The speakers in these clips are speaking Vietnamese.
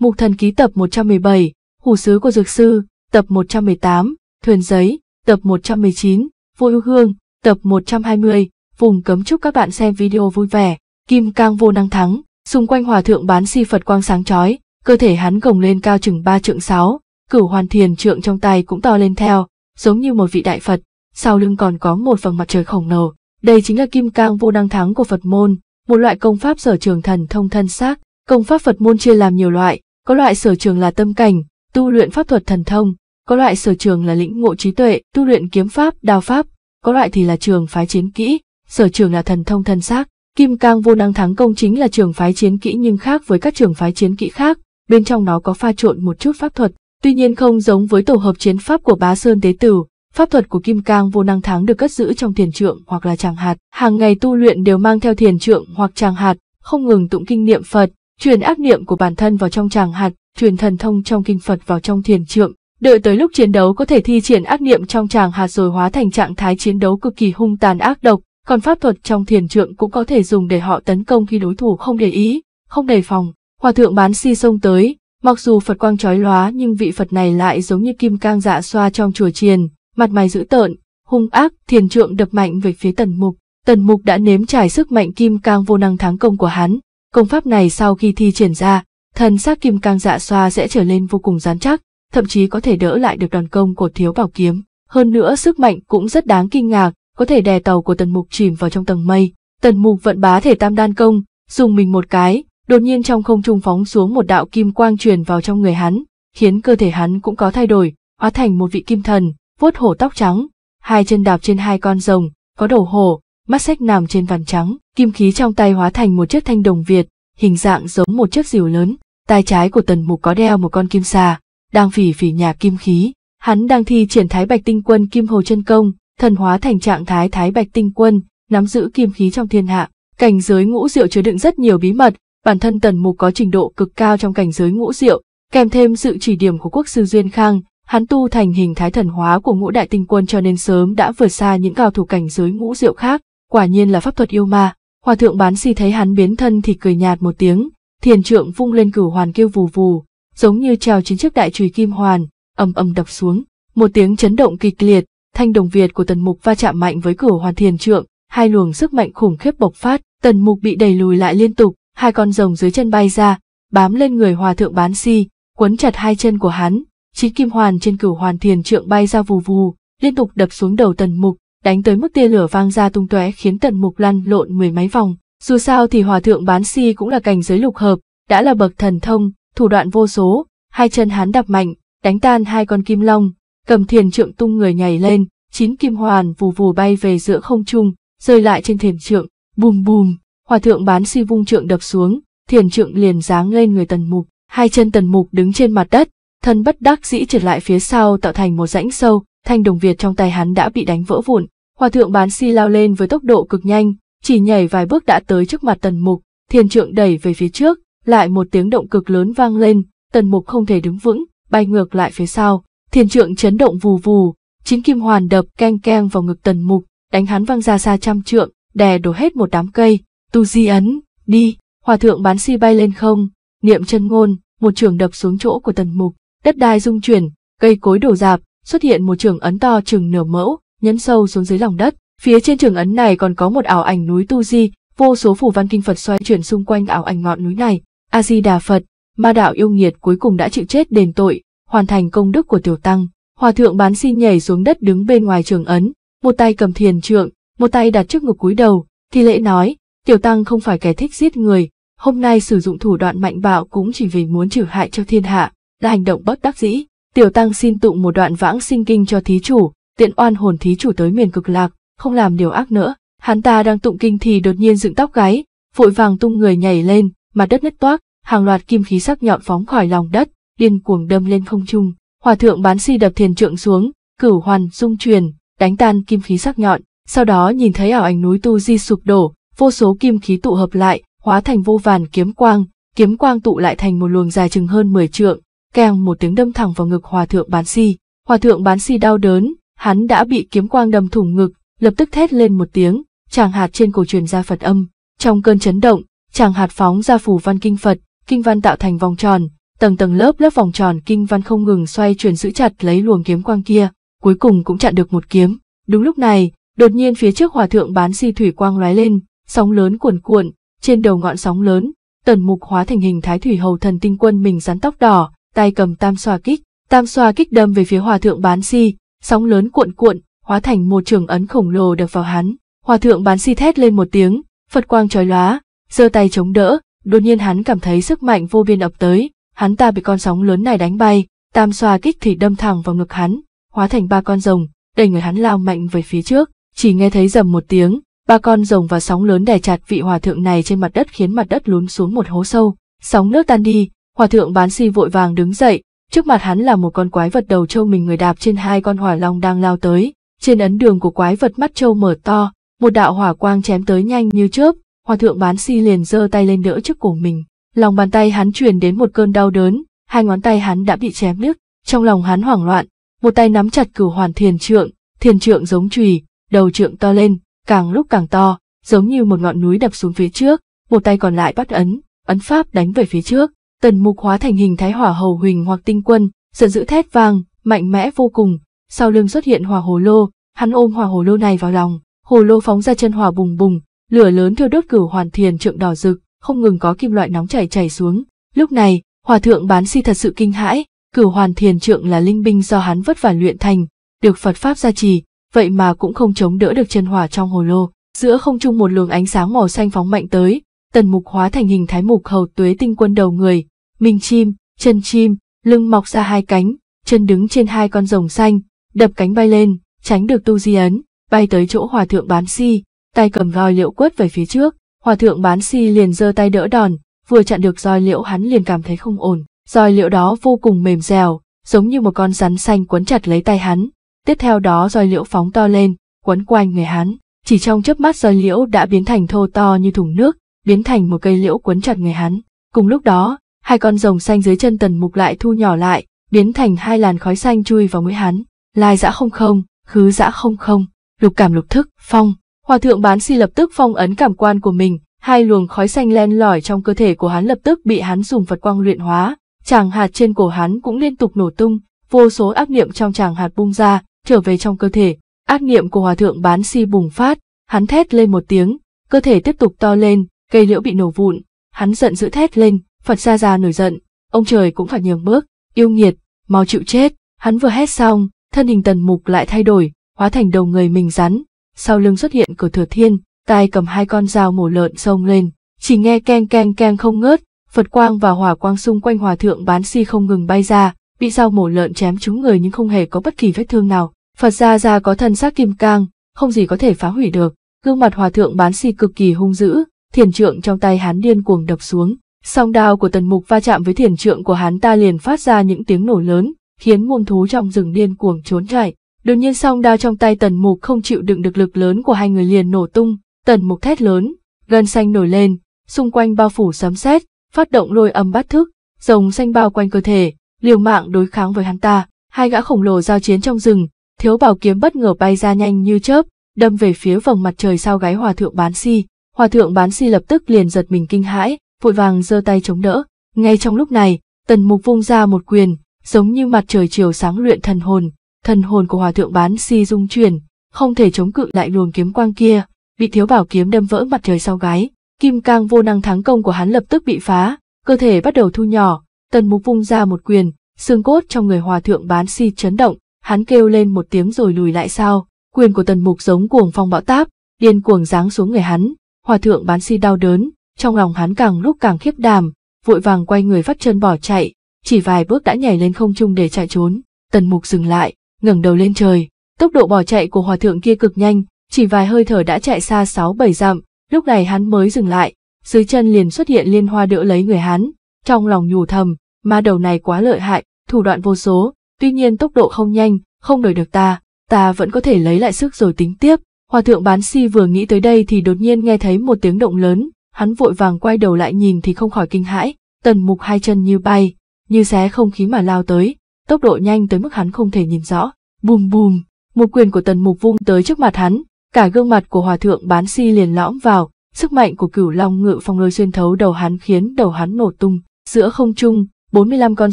Mục thần ký tập 117, Hủ sứ của Dược sư, tập 118, Thuyền giấy, tập 119, Vô ưu hương, tập 120, vùng cấm chúc các bạn xem video vui vẻ, Kim Cang vô năng thắng, xung quanh hòa thượng bán si Phật quang sáng chói, cơ thể hắn gồng lên cao chừng 3 trượng 6, cửu hoàn thiền trượng trong tay cũng to lên theo, giống như một vị đại Phật, sau lưng còn có một phần mặt trời khổng lồ. Đây chính là Kim Cang vô năng thắng của Phật môn, một loại công pháp sở trường thần thông thân xác. Công pháp Phật môn chia làm nhiều loại, có loại sở trường là tâm cảnh, tu luyện pháp thuật thần thông, có loại sở trường là lĩnh ngộ trí tuệ, tu luyện kiếm pháp, đao pháp, có loại thì là trường phái chiến kỹ, sở trường là thần thông thân xác. Kim Cang vô năng thắng công chính là trường phái chiến kỹ nhưng khác với các trường phái chiến kỹ khác, bên trong nó có pha trộn một chút pháp thuật, tuy nhiên không giống với tổ hợp chiến pháp của Bá Sơn Tế Tử, pháp thuật của Kim Cang vô năng thắng được cất giữ trong thiền trượng hoặc là tràng hạt, hàng ngày tu luyện đều mang theo thiền trượng hoặc tràng hạt, không ngừng tụng kinh niệm Phật, truyền ác niệm của bản thân vào trong tràng hạt, truyền thần thông trong kinh Phật vào trong thiền trượng, đợi tới lúc chiến đấu có thể thi triển ác niệm trong tràng hạt rồi hóa thành trạng thái chiến đấu cực kỳ hung tàn ác độc, còn pháp thuật trong thiền trượng cũng có thể dùng để họ tấn công khi đối thủ không để ý, không đề phòng. Hòa thượng bán si sông tới, mặc dù Phật quang chói lóa nhưng vị Phật này lại giống như kim cang dạ xoa trong chùa chiền, mặt mày dữ tợn, hung ác, thiền trượng đập mạnh về phía tần mục. Tần mục đã nếm trải sức mạnh kim cang vô năng thắng công của hắn, Công pháp này sau khi thi triển ra, thần xác kim cang dạ xoa sẽ trở lên vô cùng rắn chắc, thậm chí có thể đỡ lại được đòn công của thiếu bảo kiếm. Hơn nữa sức mạnh cũng rất đáng kinh ngạc, có thể đè tàu của tần mục chìm vào trong tầng mây. Tần mục vận bá thể tam đan công, dùng mình một cái, đột nhiên trong không trung phóng xuống một đạo kim quang truyền vào trong người hắn, khiến cơ thể hắn cũng có thay đổi, hóa thành một vị kim thần, vuốt hổ tóc trắng, hai chân đạp trên hai con rồng, có đầu hổ, mắt sách nằm trên vằn trắng, kim khí trong tay hóa thành một chiếc thanh đồng Việt, hình dạng giống một chiếc rìu lớn, tay trái của tần mục có đeo một con kim xà, đang phỉ phỉ nhà kim khí, hắn đang thi triển thái bạch tinh quân kim hồ chân công, thần hóa thành trạng thái thái bạch tinh quân, nắm giữ kim khí trong thiên hạ, cảnh giới ngũ diệu chứa đựng rất nhiều bí mật, bản thân tần mục có trình độ cực cao trong cảnh giới ngũ diệu, kèm thêm sự chỉ điểm của quốc sư Duyên Khang, hắn tu thành hình thái thần hóa của ngũ đại tinh quân cho nên sớm đã vượt xa những cao thủ cảnh giới ngũ diệu khác, quả nhiên là pháp thuật yêu ma, hòa thượng bán si thấy hắn biến thân thì cười nhạt một tiếng, thiền trượng vung lên cửu hoàn kêu vù vù, giống như treo trên chiếc đại chùy kim hoàn, ầm ầm đập xuống, một tiếng chấn động kịch liệt, thanh đồng Việt của tần mục va chạm mạnh với cửu hoàn thiền trượng, hai luồng sức mạnh khủng khiếp bộc phát, tần mục bị đẩy lùi lại liên tục, hai con rồng dưới chân bay ra, bám lên người hòa thượng bán si, quấn chặt hai chân của hắn, chín kim hoàn trên cửu hoàn thiền trượng bay ra vù vù, liên tục đập xuống đầu tần mục, đánh tới mức tia lửa vang ra tung tóe khiến tần mục lăn lộn mười mấy vòng. Dù sao thì hòa thượng bán si cũng là cảnh giới lục hợp, đã là bậc thần thông, thủ đoạn vô số, hai chân hắn đạp mạnh, đánh tan hai con kim long, cầm thiền trượng tung người nhảy lên, chín kim hoàn vù vù bay về giữa không trung, rơi lại trên thiền trượng, bùm bùm, hòa thượng bán si vung trượng đập xuống, thiền trượng liền giáng lên người tần mục, hai chân tần mục đứng trên mặt đất, thân bất đắc dĩ trượt lại phía sau tạo thành một rãnh sâu, thanh đồng Việt trong tay hắn đã bị đánh vỡ vụn. Hòa thượng bán si lao lên với tốc độ cực nhanh, chỉ nhảy vài bước đã tới trước mặt tần mục, thiên trượng đẩy về phía trước, lại một tiếng động cực lớn vang lên, tần mục không thể đứng vững, bay ngược lại phía sau, thiên trượng chấn động vù vù, chín kim hoàn đập keng keng vào ngực tần mục, đánh hắn văng ra xa trăm trượng, đè đổ hết một đám cây, tu di ấn, đi, hòa thượng bán si bay lên không, niệm chân ngôn, một trường đập xuống chỗ của tần mục, đất đai rung chuyển, cây cối đổ dạp, xuất hiện một trường ấn to chừng nửa mẫu, nhấn sâu xuống dưới lòng đất. Phía trên trường ấn này còn có một ảo ảnh núi Tu Di, vô số phù văn kinh Phật xoay chuyển xung quanh ảo ảnh ngọn núi này. A Di Đà Phật, ma đạo yêu nghiệt cuối cùng đã chịu chết đền tội, hoàn thành công đức của tiểu tăng. Hòa thượng bán xin nhảy xuống đất đứng bên ngoài trường ấn, một tay cầm thiền trượng, một tay đặt trước ngực cúi đầu, thì lễ nói, tiểu tăng không phải kẻ thích giết người, hôm nay sử dụng thủ đoạn mạnh bạo cũng chỉ vì muốn trừ hại cho thiên hạ, là hành động bất đắc dĩ. Tiểu tăng xin tụng một đoạn vãng sinh kinh cho thí chủ, tiện oan hồn thí chủ tới miền cực lạc, không làm điều ác nữa. Hắn ta đang tụng kinh thì đột nhiên dựng tóc gáy, vội vàng tung người nhảy lên, mặt đất nứt toác, hàng loạt kim khí sắc nhọn phóng khỏi lòng đất, điên cuồng đâm lên không trung. Hòa thượng bán si đập thiền trượng xuống, cửu hoàn dung truyền, đánh tan kim khí sắc nhọn, sau đó nhìn thấy ảo ảnh núi tu di sụp đổ, vô số kim khí tụ hợp lại, hóa thành vô vàn kiếm quang, kiếm quang tụ lại thành một luồng dài chừng hơn 10 trượng, kèng một tiếng đâm thẳng vào ngực hòa thượng bán si. Hòa thượng bán si đau đớn, hắn đã bị kiếm quang đâm thủng ngực, lập tức thét lên một tiếng, chàng hạt trên cổ truyền ra Phật âm. Trong cơn chấn động, chàng hạt phóng ra phù văn kinh Phật, kinh văn tạo thành vòng tròn, tầng tầng lớp lớp vòng tròn kinh văn không ngừng xoay chuyển giữ chặt lấy luồng kiếm quang kia, cuối cùng cũng chặn được một kiếm. Đúng lúc này, đột nhiên phía trước hòa thượng bán si thủy quang lóe lên, sóng lớn cuồn cuộn, trên đầu ngọn sóng lớn, tần mục hóa thành hình thái thủy hầu thần tinh quân mình rắn tóc đỏ, tay cầm tam xoa kích, tam xoa kích đâm về phía hòa thượng bán si, sóng lớn cuộn cuộn, hóa thành một trường ấn khổng lồ đập vào hắn. Hòa thượng bán si thét lên một tiếng, Phật quang trói lóa, giơ tay chống đỡ, đột nhiên hắn cảm thấy sức mạnh vô biên ập tới, hắn ta bị con sóng lớn này đánh bay, tam xoa kích thì đâm thẳng vào ngực hắn, hóa thành ba con rồng, đẩy người hắn lao mạnh về phía trước, chỉ nghe thấy rầm một tiếng, ba con rồng và sóng lớn đè chặt vị hòa thượng này trên mặt đất khiến mặt đất lún xuống một hố sâu, sóng nước tan đi, Hòa thượng bán si vội vàng đứng dậy, trước mặt hắn là một con quái vật đầu trâu mình người đạp trên hai con hỏa long đang lao tới, trên ấn đường của quái vật mắt trâu mở to, một đạo hỏa quang chém tới nhanh như chớp, hòa thượng bán si liền giơ tay lên đỡ trước cổ mình, lòng bàn tay hắn truyền đến một cơn đau đớn, hai ngón tay hắn đã bị chém nứt, trong lòng hắn hoảng loạn, một tay nắm chặt cửu hoàn thiền trượng, thiền trượng giống chùy, đầu trượng to lên, càng lúc càng to, giống như một ngọn núi đập xuống phía trước, một tay còn lại bắt ấn, ấn pháp đánh về phía trước tần mục hóa thành hình thái hỏa hầu huỳnh hoặc tinh quân, giận dữ thét vang, mạnh mẽ vô cùng, sau lưng xuất hiện hỏa hồ lô, hắn ôm hỏa hồ lô này vào lòng, hồ lô phóng ra chân hỏa bùng bùng, lửa lớn thiêu đốt cửu hoàn thiền trượng đỏ rực, không ngừng có kim loại nóng chảy chảy xuống. Lúc này, hòa thượng bán si thật sự kinh hãi, cửu hoàn thiền trượng là linh binh do hắn vất vả luyện thành, được Phật pháp gia trì, vậy mà cũng không chống đỡ được chân hỏa trong hồ lô. Giữa không trung một luồng ánh sáng màu xanh phóng mạnh tới, tần mục hóa thành hình thái mục hầu tuế tinh quân đầu người, mình chim, chân chim, lưng mọc ra hai cánh, chân đứng trên hai con rồng xanh, đập cánh bay lên, tránh được tu di ấn, bay tới chỗ hòa thượng bán si, tay cầm roi liễu quất về phía trước, hòa thượng bán si liền giơ tay đỡ đòn, vừa chặn được roi liễu hắn liền cảm thấy không ổn, roi liễu đó vô cùng mềm dẻo, giống như một con rắn xanh quấn chặt lấy tay hắn, tiếp theo đó roi liễu phóng to lên, quấn quanh người hắn, chỉ trong chớp mắt roi liễu đã biến thành thô to như thùng nước, biến thành một cây liễu quấn chặt người hắn, cùng lúc đó, hai con rồng xanh dưới chân tần mục lại thu nhỏ lại, biến thành hai làn khói xanh chui vào mũi hắn. Lai dã không không, khứ dã không không, lục cảm lục thức, phong. Hòa thượng bán si lập tức phong ấn cảm quan của mình, hai luồng khói xanh len lỏi trong cơ thể của hắn lập tức bị hắn dùng Phật quang luyện hóa, tràng hạt trên cổ hắn cũng liên tục nổ tung, vô số ác niệm trong tràng hạt bung ra, trở về trong cơ thể. Ác niệm của hòa thượng bán si bùng phát, hắn thét lên một tiếng, cơ thể tiếp tục to lên, cây liễu bị nổ vụn, hắn giận dữ thét lên, Phật gia già nổi giận, ông trời cũng phải nhường bước, yêu nghiệt, mau chịu chết. Hắn vừa hét xong, thân hình tần mục lại thay đổi, hóa thành đầu người mình rắn, sau lưng xuất hiện cửa thừa thiên, tay cầm hai con dao mổ lợn xông lên, chỉ nghe keng keng keng không ngớt, Phật quang và hỏa quang xung quanh hòa thượng bán si không ngừng bay ra, bị dao mổ lợn chém trúng người nhưng không hề có bất kỳ vết thương nào. Phật gia già có thân xác kim cang, không gì có thể phá hủy được, gương mặt hòa thượng bán si cực kỳ hung dữ, thiền trượng trong tay hắn điên cuồng đập xuống, song đao của tần mục va chạm với thiền trượng của hắn ta liền phát ra những tiếng nổ lớn, khiến muôn thú trong rừng điên cuồng trốn chạy. Đột nhiên song đao trong tay tần mục không chịu đựng được lực lớn của hai người liền nổ tung, tần mục thét lớn, gân xanh nổi lên, xung quanh bao phủ sấm sét, phát động lôi âm bát thức, rồng xanh bao quanh cơ thể, liều mạng đối kháng với hắn ta, hai gã khổng lồ giao chiến trong rừng, thiếu bảo kiếm bất ngờ bay ra nhanh như chớp, đâm về phía vòng mặt trời sau gái hòa thượng bán si, hòa thượng bán si lập tức liền giật mình kinh hãi, vội vàng giơ tay chống đỡ. Ngay trong lúc này, tần mục vung ra một quyền, giống như mặt trời chiều sáng luyện thần hồn, thần hồn của hòa thượng bán si dung chuyển, không thể chống cự lại luồng kiếm quang kia, bị thiếu bảo kiếm đâm vỡ mặt trời sau gái. Kim cang vô năng thắng công của hắn lập tức bị phá, cơ thể bắt đầu thu nhỏ, tần mục vung ra một quyền, xương cốt trong người hòa thượng bán si chấn động, hắn kêu lên một tiếng rồi lùi lại sao, quyền của tần mục giống cuồng phong bão táp, điên cuồng giáng xuống người hắn, hòa thượng bán si đau đớn, trong lòng hắn càng lúc càng khiếp đảm, vội vàng quay người phát chân bỏ chạy, chỉ vài bước đã nhảy lên không trung để chạy trốn. Tần Mục dừng lại, ngẩng đầu lên trời, tốc độ bỏ chạy của hòa thượng kia cực nhanh, chỉ vài hơi thở đã chạy xa sáu bảy dặm, lúc này hắn mới dừng lại, dưới chân liền xuất hiện liên hoa đỡ lấy người hắn, trong lòng nhủ thầm, ma đầu này quá lợi hại, thủ đoạn vô số, tuy nhiên tốc độ không nhanh, không đổi được ta, ta vẫn có thể lấy lại sức rồi tính tiếp. Hòa thượng bán si vừa nghĩ tới đây thì đột nhiên nghe thấy một tiếng động lớn, hắn vội vàng quay đầu lại nhìn thì không khỏi kinh hãi, tần mục hai chân như bay, như xé không khí mà lao tới, tốc độ nhanh tới mức hắn không thể nhìn rõ. Bùm bùm, một quyền của tần mục vung tới trước mặt hắn, cả gương mặt của hòa thượng bán si liền lõm vào, sức mạnh của cửu long ngự phong lôi xuyên thấu đầu hắn khiến đầu hắn nổ tung, giữa không trung, 45 con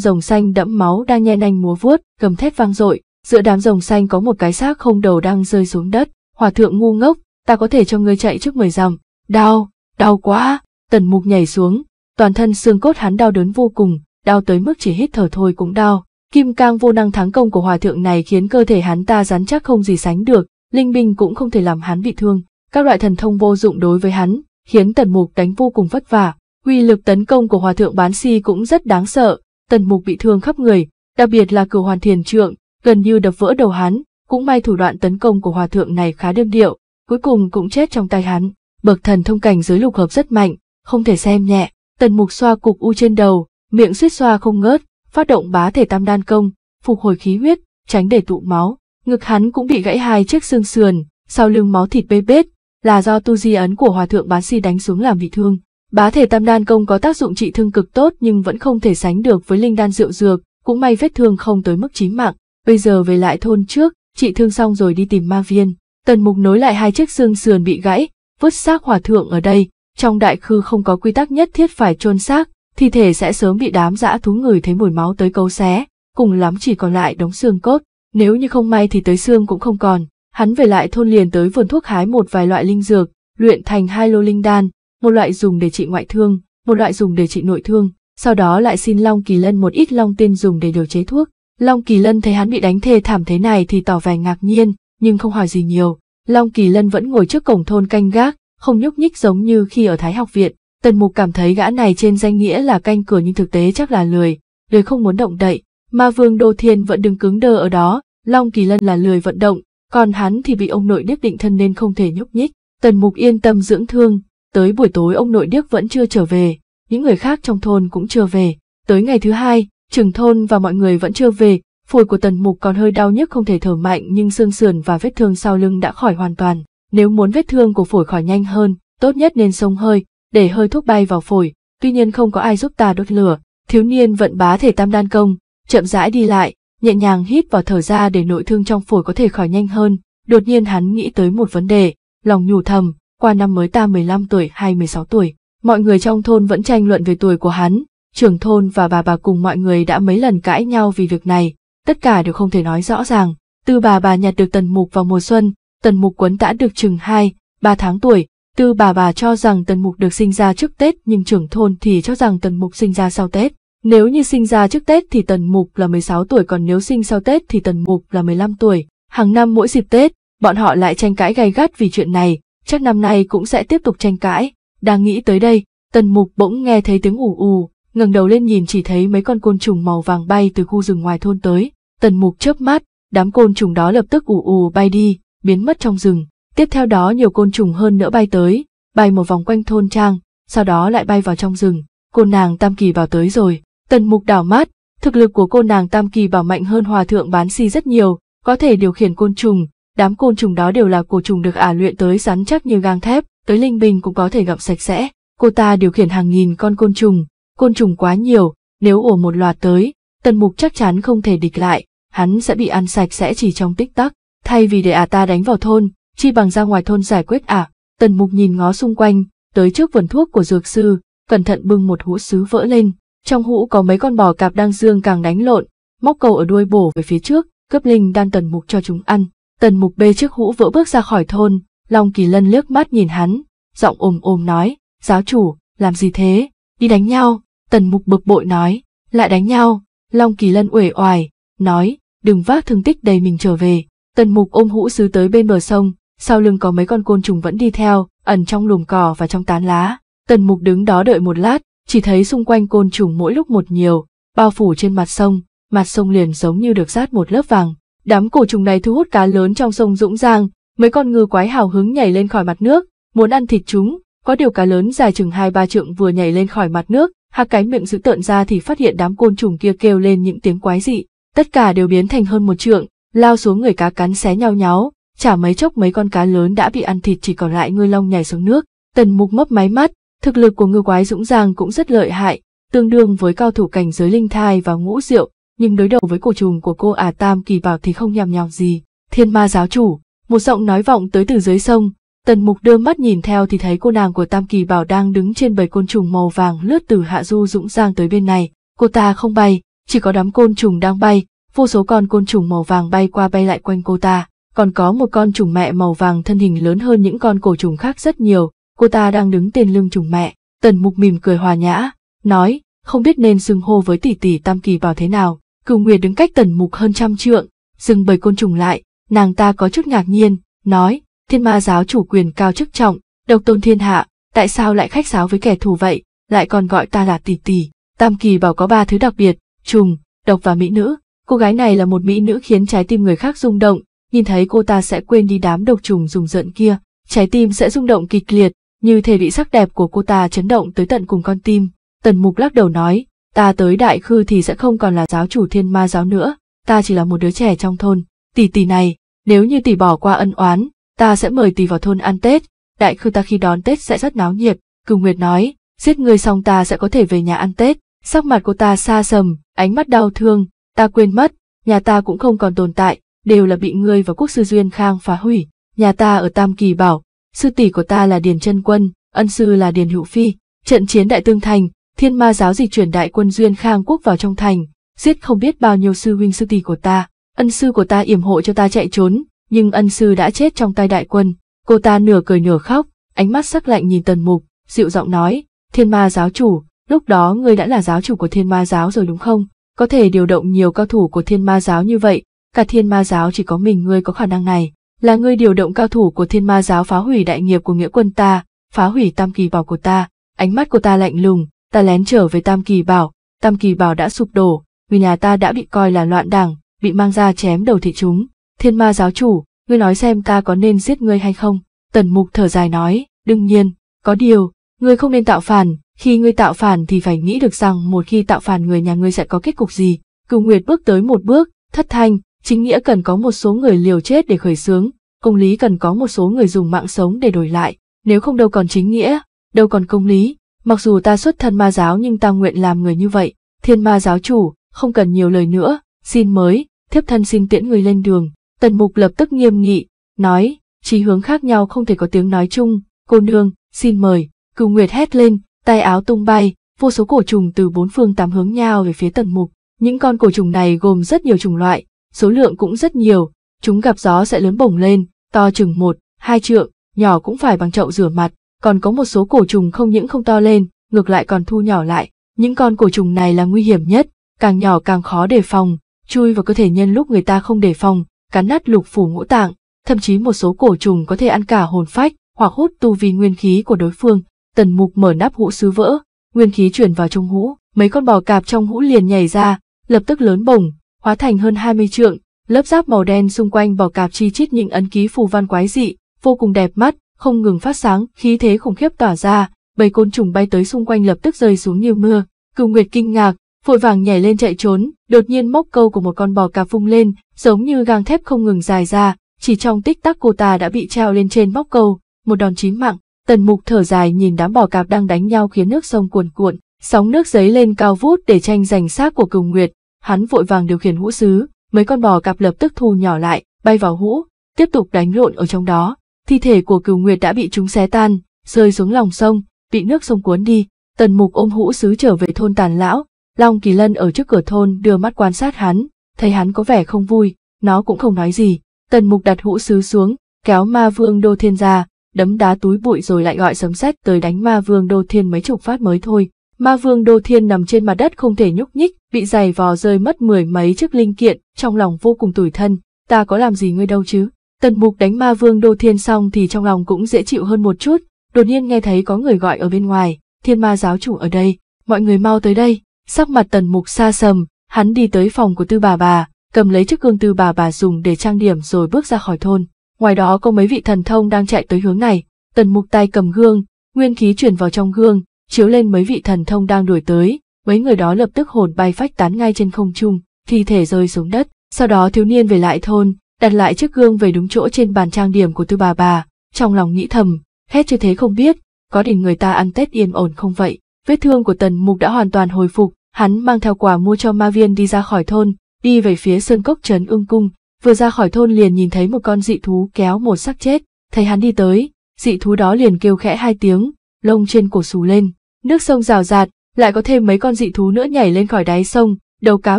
rồng xanh đẫm máu đang nhen nhanh múa vuốt, gầm thét vang dội, giữa đám rồng xanh có một cái xác không đầu đang rơi xuống đất, hòa thượng ngu ngốc, ta có thể cho ngươi chạy trước 10 dòng. Đau, Đau quá, tần mục nhảy xuống, toàn thân xương cốt hắn đau đớn vô cùng, đau tới mức chỉ hít thở thôi cũng đau. Kim cang vô năng thắng công của hòa thượng này khiến cơ thể hắn ta rắn chắc không gì sánh được, linh binh cũng không thể làm hắn bị thương. Các loại thần thông vô dụng đối với hắn, khiến tần mục đánh vô cùng vất vả. Uy lực tấn công của hòa thượng bán si cũng rất đáng sợ, tần mục bị thương khắp người, đặc biệt là cửu hoàn thiền trượng, gần như đập vỡ đầu hắn, cũng may thủ đoạn tấn công của hòa thượng này khá đơn điệu, cuối cùng cũng chết trong tay hắn bậc thần thông cảnh giới lục hợp rất mạnh, không thể xem nhẹ. Tần Mục xoa cục u trên đầu, miệng suýt xoa không ngớt, phát động bá thể tam đan công, phục hồi khí huyết, tránh để tụ máu. Ngực hắn cũng bị gãy hai chiếc xương sườn, sau lưng máu thịt bê bết, là do tu di ấn của hòa thượng bán si đánh xuống làm bị thương. Bá thể tam đan công có tác dụng trị thương cực tốt nhưng vẫn không thể sánh được với linh đan rượu dược, cũng may vết thương không tới mức chí mạng. Bây giờ về lại thôn trước, trị thương xong rồi đi tìm ma viên. Tần mục nối lại hai chiếc xương sườn bị gãy, vứt xác hòa thượng ở đây, trong đại khư không có quy tắc nhất thiết phải chôn xác, thi thể sẽ sớm bị đám dã thú người thấy mùi máu tới cấu xé, cùng lắm chỉ còn lại đống xương cốt, nếu như không may thì tới xương cũng không còn. Hắn về lại thôn liền tới vườn thuốc hái một vài loại linh dược, luyện thành hai lô linh đan, một loại dùng để trị ngoại thương, một loại dùng để trị nội thương, sau đó lại xin Long Kỳ Lân một ít Long Tiên dùng để điều chế thuốc. Long Kỳ Lân thấy hắn bị đánh thê thảm thế này thì tỏ vẻ ngạc nhiên, nhưng không hỏi gì nhiều, Long Kỳ Lân vẫn ngồi trước cổng thôn canh gác, không nhúc nhích giống như khi ở Thái học viện. Tần Mục cảm thấy gã này trên danh nghĩa là canh cửa nhưng thực tế chắc là lười, lười không muốn động đậy. Ma Vương Đô Thiên vẫn đứng cứng đơ ở đó, Long Kỳ Lân là lười vận động, còn hắn thì bị ông nội điếc định thân nên không thể nhúc nhích. Tần Mục yên tâm dưỡng thương, tới buổi tối ông nội điếc vẫn chưa trở về, những người khác trong thôn cũng chưa về. Tới ngày thứ hai, trưởng thôn và mọi người vẫn chưa về, Phổi của tần mục còn hơi đau nhức không thể thở mạnh nhưng xương sườn và vết thương sau lưng đã khỏi hoàn toàn. Nếu muốn vết thương của phổi khỏi nhanh hơn, tốt nhất nên sông hơi, để hơi thuốc bay vào phổi. Tuy nhiên không có ai giúp ta đốt lửa, thiếu niên vận bá thể tam đan công, chậm rãi đi lại, nhẹ nhàng hít vào thở ra để nội thương trong phổi có thể khỏi nhanh hơn. Đột nhiên hắn nghĩ tới một vấn đề, lòng nhủ thầm, qua năm mới ta 15 tuổi hay 16 tuổi, mọi người trong thôn vẫn tranh luận về tuổi của hắn, trưởng thôn và bà bà cùng mọi người đã mấy lần cãi nhau vì việc này, tất cả đều không thể nói rõ ràng. Tư bà bà nhặt được Tần Mục vào mùa xuân, Tần Mục quấn đã được chừng 2, 3 tháng tuổi, Tư bà bà cho rằng Tần Mục được sinh ra trước Tết nhưng trưởng thôn thì cho rằng Tần Mục sinh ra sau Tết. Nếu như sinh ra trước Tết thì Tần Mục là 16 tuổi còn nếu sinh sau Tết thì Tần Mục là 15 tuổi. Hàng năm mỗi dịp Tết, bọn họ lại tranh cãi gay gắt vì chuyện này, chắc năm nay cũng sẽ tiếp tục tranh cãi. Đang nghĩ tới đây, Tần Mục bỗng nghe thấy tiếng ủ ù, ngẩng đầu lên nhìn chỉ thấy mấy con côn trùng màu vàng bay từ khu rừng ngoài thôn tới, tần mục chớp mắt, đám côn trùng đó lập tức ù ù bay đi, biến mất trong rừng, tiếp theo đó nhiều côn trùng hơn nữa bay tới, bay một vòng quanh thôn trang, sau đó lại bay vào trong rừng, cô nàng tam kỳ vào tới rồi, tần mục đảo mắt, thực lực của cô nàng tam kỳ bảo mạnh hơn hòa thượng bán si rất nhiều, có thể điều khiển côn trùng, đám côn trùng đó đều là cổ trùng được ả luyện tới rắn chắc như gang thép, tới linh bình cũng có thể gặm sạch sẽ, cô ta điều khiển hàng nghìn con côn trùng côn trùng quá nhiều, nếu ổ một loạt tới, tần mục chắc chắn không thể địch lại, hắn sẽ bị ăn sạch sẽ chỉ trong tích tắc, thay vì để à ta đánh vào thôn, chi bằng ra ngoài thôn giải quyết à, tần mục nhìn ngó xung quanh, tới trước vườn thuốc của dược sư, cẩn thận bưng một hũ sứ vỡ lên, trong hũ có mấy con bò cạp đang dương càng đánh lộn, móc cầu ở đuôi bổ về phía trước, cướp linh đan tần mục cho chúng ăn. Tần mục bê chiếc hũ vỡ bước ra khỏi thôn, Long Kỳ Lân liếc mắt nhìn hắn, giọng ồm ồm nói, giáo chủ, làm gì thế, đi đánh nhau. Tần mục bực bội nói, lại đánh nhau, Long Kỳ Lân uể oải, nói, đừng vác thương tích đầy mình trở về. Tần mục ôm hũ sứ tới bên bờ sông, sau lưng có mấy con côn trùng vẫn đi theo, ẩn trong lùm cỏ và trong tán lá. Tần mục đứng đó đợi một lát, chỉ thấy xung quanh côn trùng mỗi lúc một nhiều, bao phủ trên mặt sông, mặt sông liền giống như được rát một lớp vàng. Đám cổ trùng này thu hút cá lớn trong sông Dũng Giang, mấy con ngư quái hào hứng nhảy lên khỏi mặt nước, muốn ăn thịt chúng, có điều cá lớn dài chừng hai ba trượng vừa nhảy lên khỏi mặt nước, hạ cái miệng dữ tợn ra thì phát hiện đám côn trùng kia kêu lên những tiếng quái dị, tất cả đều biến thành hơn một trượng, lao xuống người cá cắn xé nhau nháo, chả mấy chốc mấy con cá lớn đã bị ăn thịt chỉ còn lại ngư long nhảy xuống nước, tần mục mấp máy mắt, thực lực của ngư quái dũng giang cũng rất lợi hại, tương đương với cao thủ cảnh giới linh thai và ngũ diệu, nhưng đối đầu với cổ trùng của cô à tam kỳ bảo thì không nhằm nhọc gì. Thiên ma giáo chủ, một giọng nói vọng tới từ dưới sông, Tần mục đưa mắt nhìn theo thì thấy cô nàng của Tam Kỳ Bảo đang đứng trên bầy côn trùng màu vàng lướt từ hạ du dũng giang tới bên này. Cô ta không bay, chỉ có đám côn trùng đang bay, vô số con côn trùng màu vàng bay qua bay lại quanh cô ta. Còn có một con trùng mẹ màu vàng thân hình lớn hơn những con cổ trùng khác rất nhiều, cô ta đang đứng tên lưng trùng mẹ. Tần mục mỉm cười hòa nhã, nói, không biết nên xưng hô với tỷ tỷ Tam Kỳ Bảo thế nào. Cửu Nguyệt đứng cách tần mục hơn trăm trượng, dừng bầy côn trùng lại, nàng ta có chút ngạc nhiên, nói, thiên ma giáo chủ quyền cao chức trọng, độc tôn thiên hạ, tại sao lại khách sáo với kẻ thù vậy, lại còn gọi ta là tỷ tỷ. Tam kỳ bảo có ba thứ đặc biệt, trùng, độc và mỹ nữ. Cô gái này là một mỹ nữ khiến trái tim người khác rung động, nhìn thấy cô ta sẽ quên đi đám độc trùng rùng rợn kia, trái tim sẽ rung động kịch liệt, như thể bị sắc đẹp của cô ta chấn động tới tận cùng con tim. Tần Mục lắc đầu nói, ta tới đại khư thì sẽ không còn là giáo chủ thiên ma giáo nữa, ta chỉ là một đứa trẻ trong thôn, tỷ tỷ này, nếu như tỷ bỏ qua ân oán, ta sẽ mời tỷ vào thôn ăn Tết, đại khư ta khi đón Tết sẽ rất náo nhiệt, cửu nguyệt nói, giết người xong ta sẽ có thể về nhà ăn Tết, sắc mặt cô ta xa sầm, ánh mắt đau thương, ta quên mất, nhà ta cũng không còn tồn tại, đều là bị ngươi và quốc sư Duyên Khang phá hủy, nhà ta ở Tam Kỳ bảo, sư tỷ của ta là Điền Trân Quân, ân sư là Điền Hữu Phi, trận chiến đại tương thành, thiên ma giáo dịch chuyển đại quân Duyên Khang quốc vào trong thành, giết không biết bao nhiêu sư huynh sư tỷ của ta, ân sư của ta yểm hộ cho ta chạy trốn, nhưng ân sư đã chết trong tay đại quân. Cô ta nửa cười nửa khóc, ánh mắt sắc lạnh nhìn tần mục, dịu giọng nói, thiên ma giáo chủ, lúc đó ngươi đã là giáo chủ của thiên ma giáo rồi đúng không? Có thể điều động nhiều cao thủ của thiên ma giáo như vậy, cả thiên ma giáo chỉ có mình ngươi có khả năng này, là ngươi điều động cao thủ của thiên ma giáo phá hủy đại nghiệp của nghĩa quân ta, phá hủy tam kỳ bảo của ta, ánh mắt của ta lạnh lùng, ta lén trở về tam kỳ bảo, tam kỳ bảo đã sụp đổ, vì nhà ta đã bị coi là loạn đảng, bị mang ra chém đầu thị chúng, thiên ma giáo chủ, ngươi nói xem ta có nên giết ngươi hay không? Tần mục thở dài nói, đương nhiên, có điều, ngươi không nên tạo phản, khi ngươi tạo phản thì phải nghĩ được rằng một khi tạo phản người nhà ngươi sẽ có kết cục gì. Cửu Nguyệt bước tới một bước, thất thanh, chính nghĩa cần có một số người liều chết để khởi sướng, công lý cần có một số người dùng mạng sống để đổi lại, nếu không đâu còn chính nghĩa, đâu còn công lý. Mặc dù ta xuất thân ma giáo nhưng ta nguyện làm người như vậy, thiên ma giáo chủ, không cần nhiều lời nữa, xin mới, thiếp thân xin tiễn người lên đường, Tần Mục lập tức nghiêm nghị, nói, trí hướng khác nhau không thể có tiếng nói chung, cô nương, xin mời, cửu nguyệt hét lên, tay áo tung bay, vô số cổ trùng từ bốn phương tám hướng nhào về phía Tần Mục. Những con cổ trùng này gồm rất nhiều chủng loại, số lượng cũng rất nhiều, chúng gặp gió sẽ lớn bổng lên, to chừng một, hai trượng, nhỏ cũng phải bằng chậu rửa mặt, còn có một số cổ trùng không những không to lên, ngược lại còn thu nhỏ lại. Những con cổ trùng này là nguy hiểm nhất, càng nhỏ càng khó đề phòng, chui vào cơ thể nhân lúc người ta không đề phòng, cắn nát lục phủ ngũ tạng, thậm chí một số cổ trùng có thể ăn cả hồn phách hoặc hút tu vi nguyên khí của đối phương. Tần Mục mở nắp hũ sứ vỡ, nguyên khí chuyển vào trong hũ, mấy con bò cạp trong hũ liền nhảy ra, lập tức lớn bồng, hóa thành hơn 20 trượng, lớp giáp màu đen xung quanh bò cạp chi chít những ấn ký phù văn quái dị, vô cùng đẹp mắt, không ngừng phát sáng, khí thế khủng khiếp tỏa ra, bầy côn trùng bay tới xung quanh lập tức rơi xuống như mưa. Cửu Nguyệt kinh ngạc, vội vàng nhảy lên chạy trốn, đột nhiên móc câu của một con bò cạp phung lên, giống như gang thép không ngừng dài ra, chỉ trong tích tắc cô ta đã bị treo lên trên móc câu, một đòn chí mạng, tần mục thở dài nhìn đám bò cạp đang đánh nhau khiến nước sông cuồn cuộn, sóng nước dấy lên cao vút để tranh giành xác của cửu nguyệt, hắn vội vàng điều khiển hũ sứ, mấy con bò cạp lập tức thu nhỏ lại, bay vào hũ, tiếp tục đánh lộn ở trong đó, thi thể của cửu nguyệt đã bị chúng xé tan, rơi xuống lòng sông, bị nước sông cuốn đi, tần mục ôm hũ sứ trở về thôn tàn lão, Long Kỳ Lân ở trước cửa thôn đưa mắt quan sát hắn, thấy hắn có vẻ không vui, nó cũng không nói gì. Tần Mục đặt hũ sứ xuống, kéo ma vương Đô Thiên ra, đấm đá túi bụi rồi lại gọi sấm sét tới đánh ma vương Đô Thiên mấy chục phát mới thôi. Ma vương Đô Thiên nằm trên mặt đất không thể nhúc nhích, bị giày vò rơi mất mười mấy chiếc linh kiện, trong lòng vô cùng tủi thân, ta có làm gì ngươi đâu chứ. Tần Mục đánh ma vương Đô Thiên xong thì trong lòng cũng dễ chịu hơn một chút, đột nhiên nghe thấy có người gọi ở bên ngoài, thiên ma giáo chủ ở đây, mọi người mau tới đây. Sắc mặt tần mục xa sầm, hắn đi tới phòng của tư bà bà, cầm lấy chiếc gương tư bà bà dùng để trang điểm rồi bước ra khỏi thôn. Ngoài đó có mấy vị thần thông đang chạy tới hướng này, tần mục tay cầm gương, nguyên khí chuyển vào trong gương, chiếu lên mấy vị thần thông đang đuổi tới, mấy người đó lập tức hồn bay phách tán ngay trên không trung, thi thể rơi xuống đất. Sau đó thiếu niên về lại thôn, đặt lại chiếc gương về đúng chỗ trên bàn trang điểm của tư bà bà, trong lòng nghĩ thầm, hết chưa thế không biết, có định người ta ăn Tết yên ổn không vậy. Vết thương của Tần Mục đã hoàn toàn hồi phục, hắn mang theo quà mua cho ma viên đi ra khỏi thôn, đi về phía sơn cốc trấn ưng cung, vừa ra khỏi thôn liền nhìn thấy một con dị thú kéo một xác chết, thấy hắn đi tới, dị thú đó liền kêu khẽ hai tiếng, lông trên cổ xù lên, nước sông rào rạt, lại có thêm mấy con dị thú nữa nhảy lên khỏi đáy sông, đầu cá